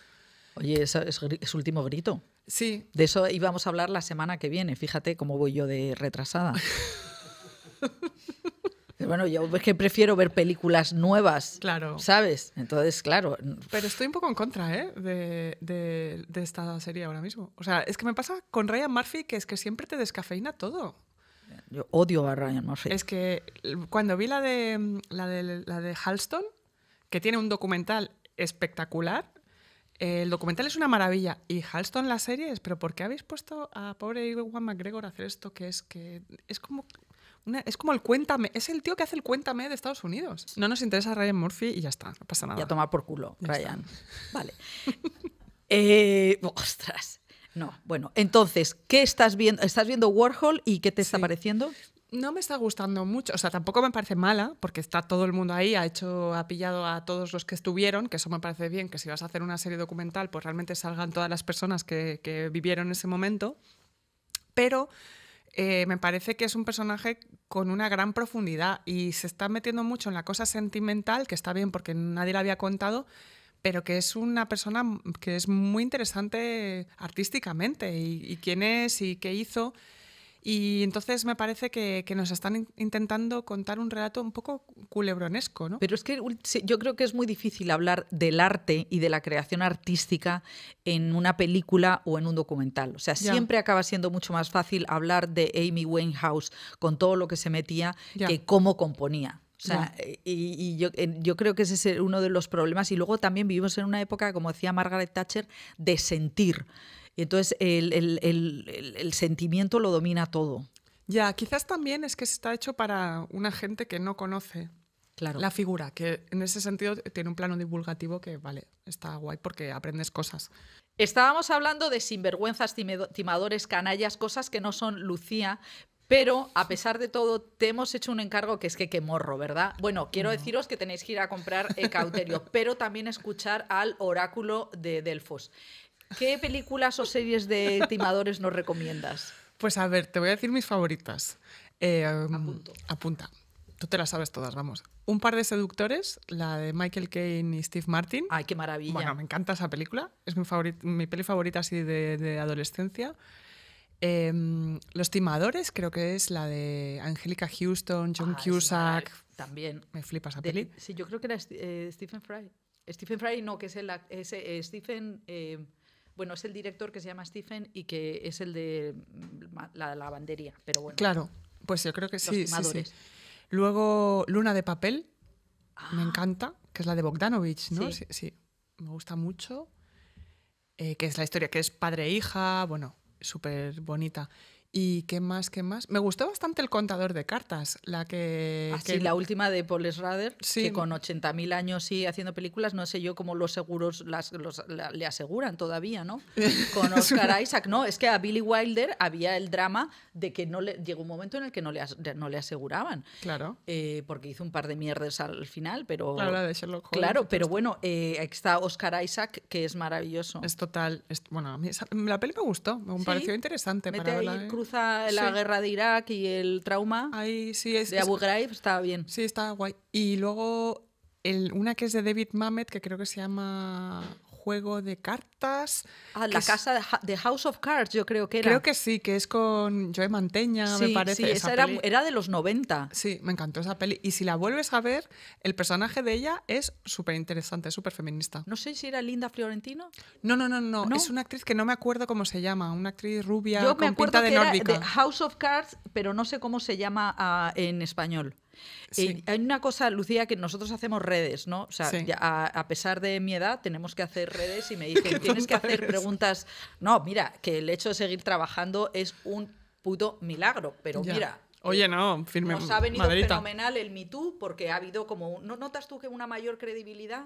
Oye, es, su último grito. Sí. De eso íbamos a hablar la semana que viene. Fíjate cómo voy yo de retrasada. Bueno, yo que prefiero ver películas nuevas, claro. ¿sabes? Entonces, claro. Pero estoy un poco en contra, ¿eh? De, esta serie ahora mismo. O sea, es que me pasa con Ryan Murphy que es que siempre te descafeina todo. Yo odio a Ryan Murphy. Es que cuando vi la de, mm, la de, la de Halston, que tiene un documental espectacular, el documental es una maravilla y Halston la serie es, pero ¿por qué habéis puesto a pobre Iwan McGregor a hacer esto que es que es como es como el cuéntame, es el tío que hace el cuéntame de Estados Unidos. No nos interesa Ryan Murphy y ya está, no pasa nada. Ya tomar por culo, Ryan. Vale. eh, ostras. No, bueno, entonces, ¿qué estás viendo? ¿Estás viendo Warhol y qué te está pareciendo? no me está gustando mucho. O sea, tampoco me parece mala, porque está todo el mundo ahí, ha hecho, ha pillado a todos los que estuvieron, que eso me parece bien, que si vas a hacer una serie documental, pues realmente salgan todas las personas que, vivieron ese momento. Pero eh, me parece que es un personaje con una gran profundidad y se está metiendo mucho en la cosa sentimental, que está bien porque nadie la había contado, pero que es una persona que es muy interesante artísticamente y, y quién es y qué hizo. Y entonces me parece que, nos están intentando contar un relato un poco culebronesco, ¿no? Pero es que yo creo que es muy difícil hablar del arte y de la creación artística en una película o en un documental. O sea, siempre acaba siendo mucho más fácil hablar de Amy Winehouse con todo lo que se metía que cómo componía. O sea, eh, y, yo, eh, yo, creo que ese es uno de los problemas. Y luego también vivimos en una época, como decía Margaret Thatcher, de sentir. Y entonces el, sentimiento lo domina todo. Ya, quizás también es que está hecho para una gente que no conoce la figura, que en ese sentido tiene un plano divulgativo que, vale, está guay porque aprendes cosas. Estábamos hablando de sinvergüenzas, timadores, canallas, cosas que no son Lucía. Pero, a pesar de todo, te hemos hecho un encargo que es que qué morro, ¿verdad? Bueno, quiero deciros que tenéis que ir a comprar el Cauterio, pero también escuchar al oráculo de Delfos. ¿Qué películas o series de timadores nos recomiendas? Pues a ver, te voy a decir mis favoritas. Eh, apunta. Tú te las sabes todas, vamos. Un par de seductores, la de Michael Caine y Steve Martin. Ay, qué maravilla. Bueno, me encanta esa película. Es mi, peli favorita así de, adolescencia. Em, Los timadores, creo que es la de Angélica Houston, John ah, Cusack. también. Me flipas esa peli. Sí, yo creo que era eh, Stephen Fry. Stephen Fry no, que es el... Ese, eh, Stephen... Bueno, es el director que se llama Stephen y que es el de mm, la lavandería, pero bueno. Claro, pues yo creo que sí. Luego Luna de Papel, me ah. encanta, que es la de Bogdanovich, ¿no? Sí, sí me gusta mucho. Eh, que es la historia, que es padre e hija, bueno, súper bonita. ¿Y qué más, qué más? Me gustó bastante el contador de cartas, la que... Ah, la última de Paul Schrader, que con 80.000 años y haciendo películas, no sé yo cómo los seguros las, le aseguran todavía, ¿no? Con Oscar Isaac, no, es que a Billy Wilder había el drama de que no le, llegó un momento en el que no le, no le aseguraban. Claro. Eh, porque hizo un par de mierdas al final, pero... Claro, de Claro, pero bueno, eh, está Oscar Isaac, que es maravilloso. Es total, bueno, a mí la peli me gustó, me pareció interesante para ¿eh? la guerra de Irak y el trauma sí, de Abu Ghraib, está bien. Sí, está guay. Y luego una que es de David Mamet, que creo que se llama juego de cartas. Ah, la casa de House of Cards, yo creo que era. Creo que sí, que es con Joe Manteña, me parece. Sí, esa, esa era, era, de los 90. Sí, me encantó esa peli. Y si la vuelves a ver, el personaje de ella es súper interesante, súper feminista. No sé si era Linda Fiorentino. No, no, no, no, Es una actriz que no me acuerdo cómo se llama, una actriz rubia yo con me acuerdo pinta de que nórdica. House of Cards, pero no sé cómo se llama ah, en español. Eh, hay una cosa, Lucía, que nosotros hacemos redes, ¿no? O sea, a, pesar de mi edad, tenemos que hacer redes y me dicen, tienes que hacer preguntas. No, mira, que el hecho de seguir trabajando es un puto milagro, pero mira, Oye, eh, no, Nos ha venido fenomenal el Me porque ha habido como. ¿No notas tú que una mayor credibilidad?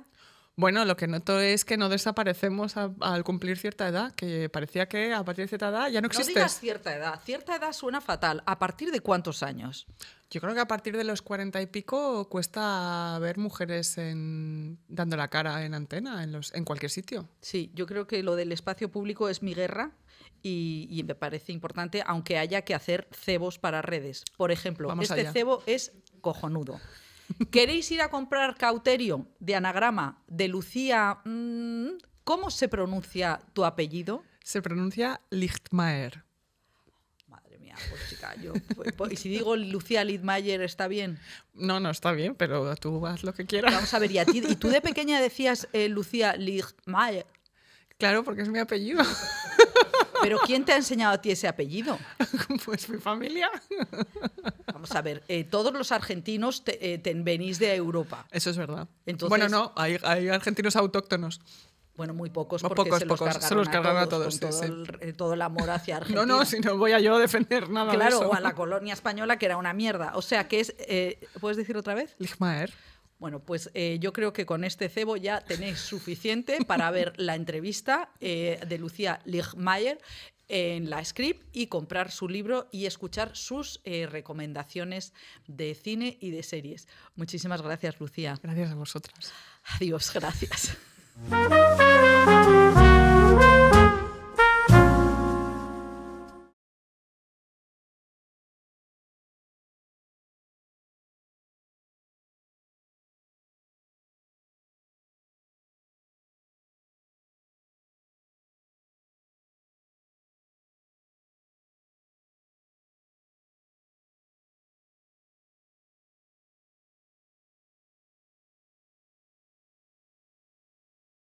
Bueno, lo que noto es que no desaparecemos al cumplir cierta edad, que parecía que a partir de cierta edad ya no existe. No digas cierta edad, cierta edad suena fatal. ¿A partir de cuántos años? Yo creo que a partir de los cuarenta y pico cuesta ver mujeres en, dando la cara en antena, en, cualquier sitio. Sí, yo creo que lo del espacio público es mi guerra y, me parece importante, aunque haya que hacer cebos para redes. Por ejemplo, este cebo es cojonudo. ¿Queréis ir a comprar cauterio de anagrama de Lucía? Mm, ¿Cómo se pronuncia tu apellido? Se pronuncia Lichtmaer. Madre mía, pues chica, yo. Pues, pues, y si digo Lucía Lichtmayer, ¿está bien? No, no está bien, pero tú haz lo que quieras. Vamos a ver, ¿y, a ti, tú de pequeña decías eh, Lucía Lichtmayer? Claro, porque es mi apellido. ¿Pero quién te ha enseñado a ti ese apellido? Pues mi familia. Vamos a ver, eh, todos los argentinos eh, te, venís de Europa. Eso es verdad. bueno, no, hay, argentinos autóctonos. Bueno, muy pocos, porque pocos, se, los pocos. se, los cargan a todos. Eh, todo, El, amor hacia Argentina. no, no, si no voy a yo defender nada claro, o a la colonia española, que era una mierda. O sea, que es. ¿Puedes decir otra vez? Ligmaer. Bueno, pues eh, yo creo que con este cebo ya tenéis suficiente para ver la entrevista eh, de Lucía Ligmayer en la script y comprar su libro y escuchar sus eh, recomendaciones de cine y de series. Muchísimas gracias, Lucía. Gracias a vosotras. Adiós, gracias.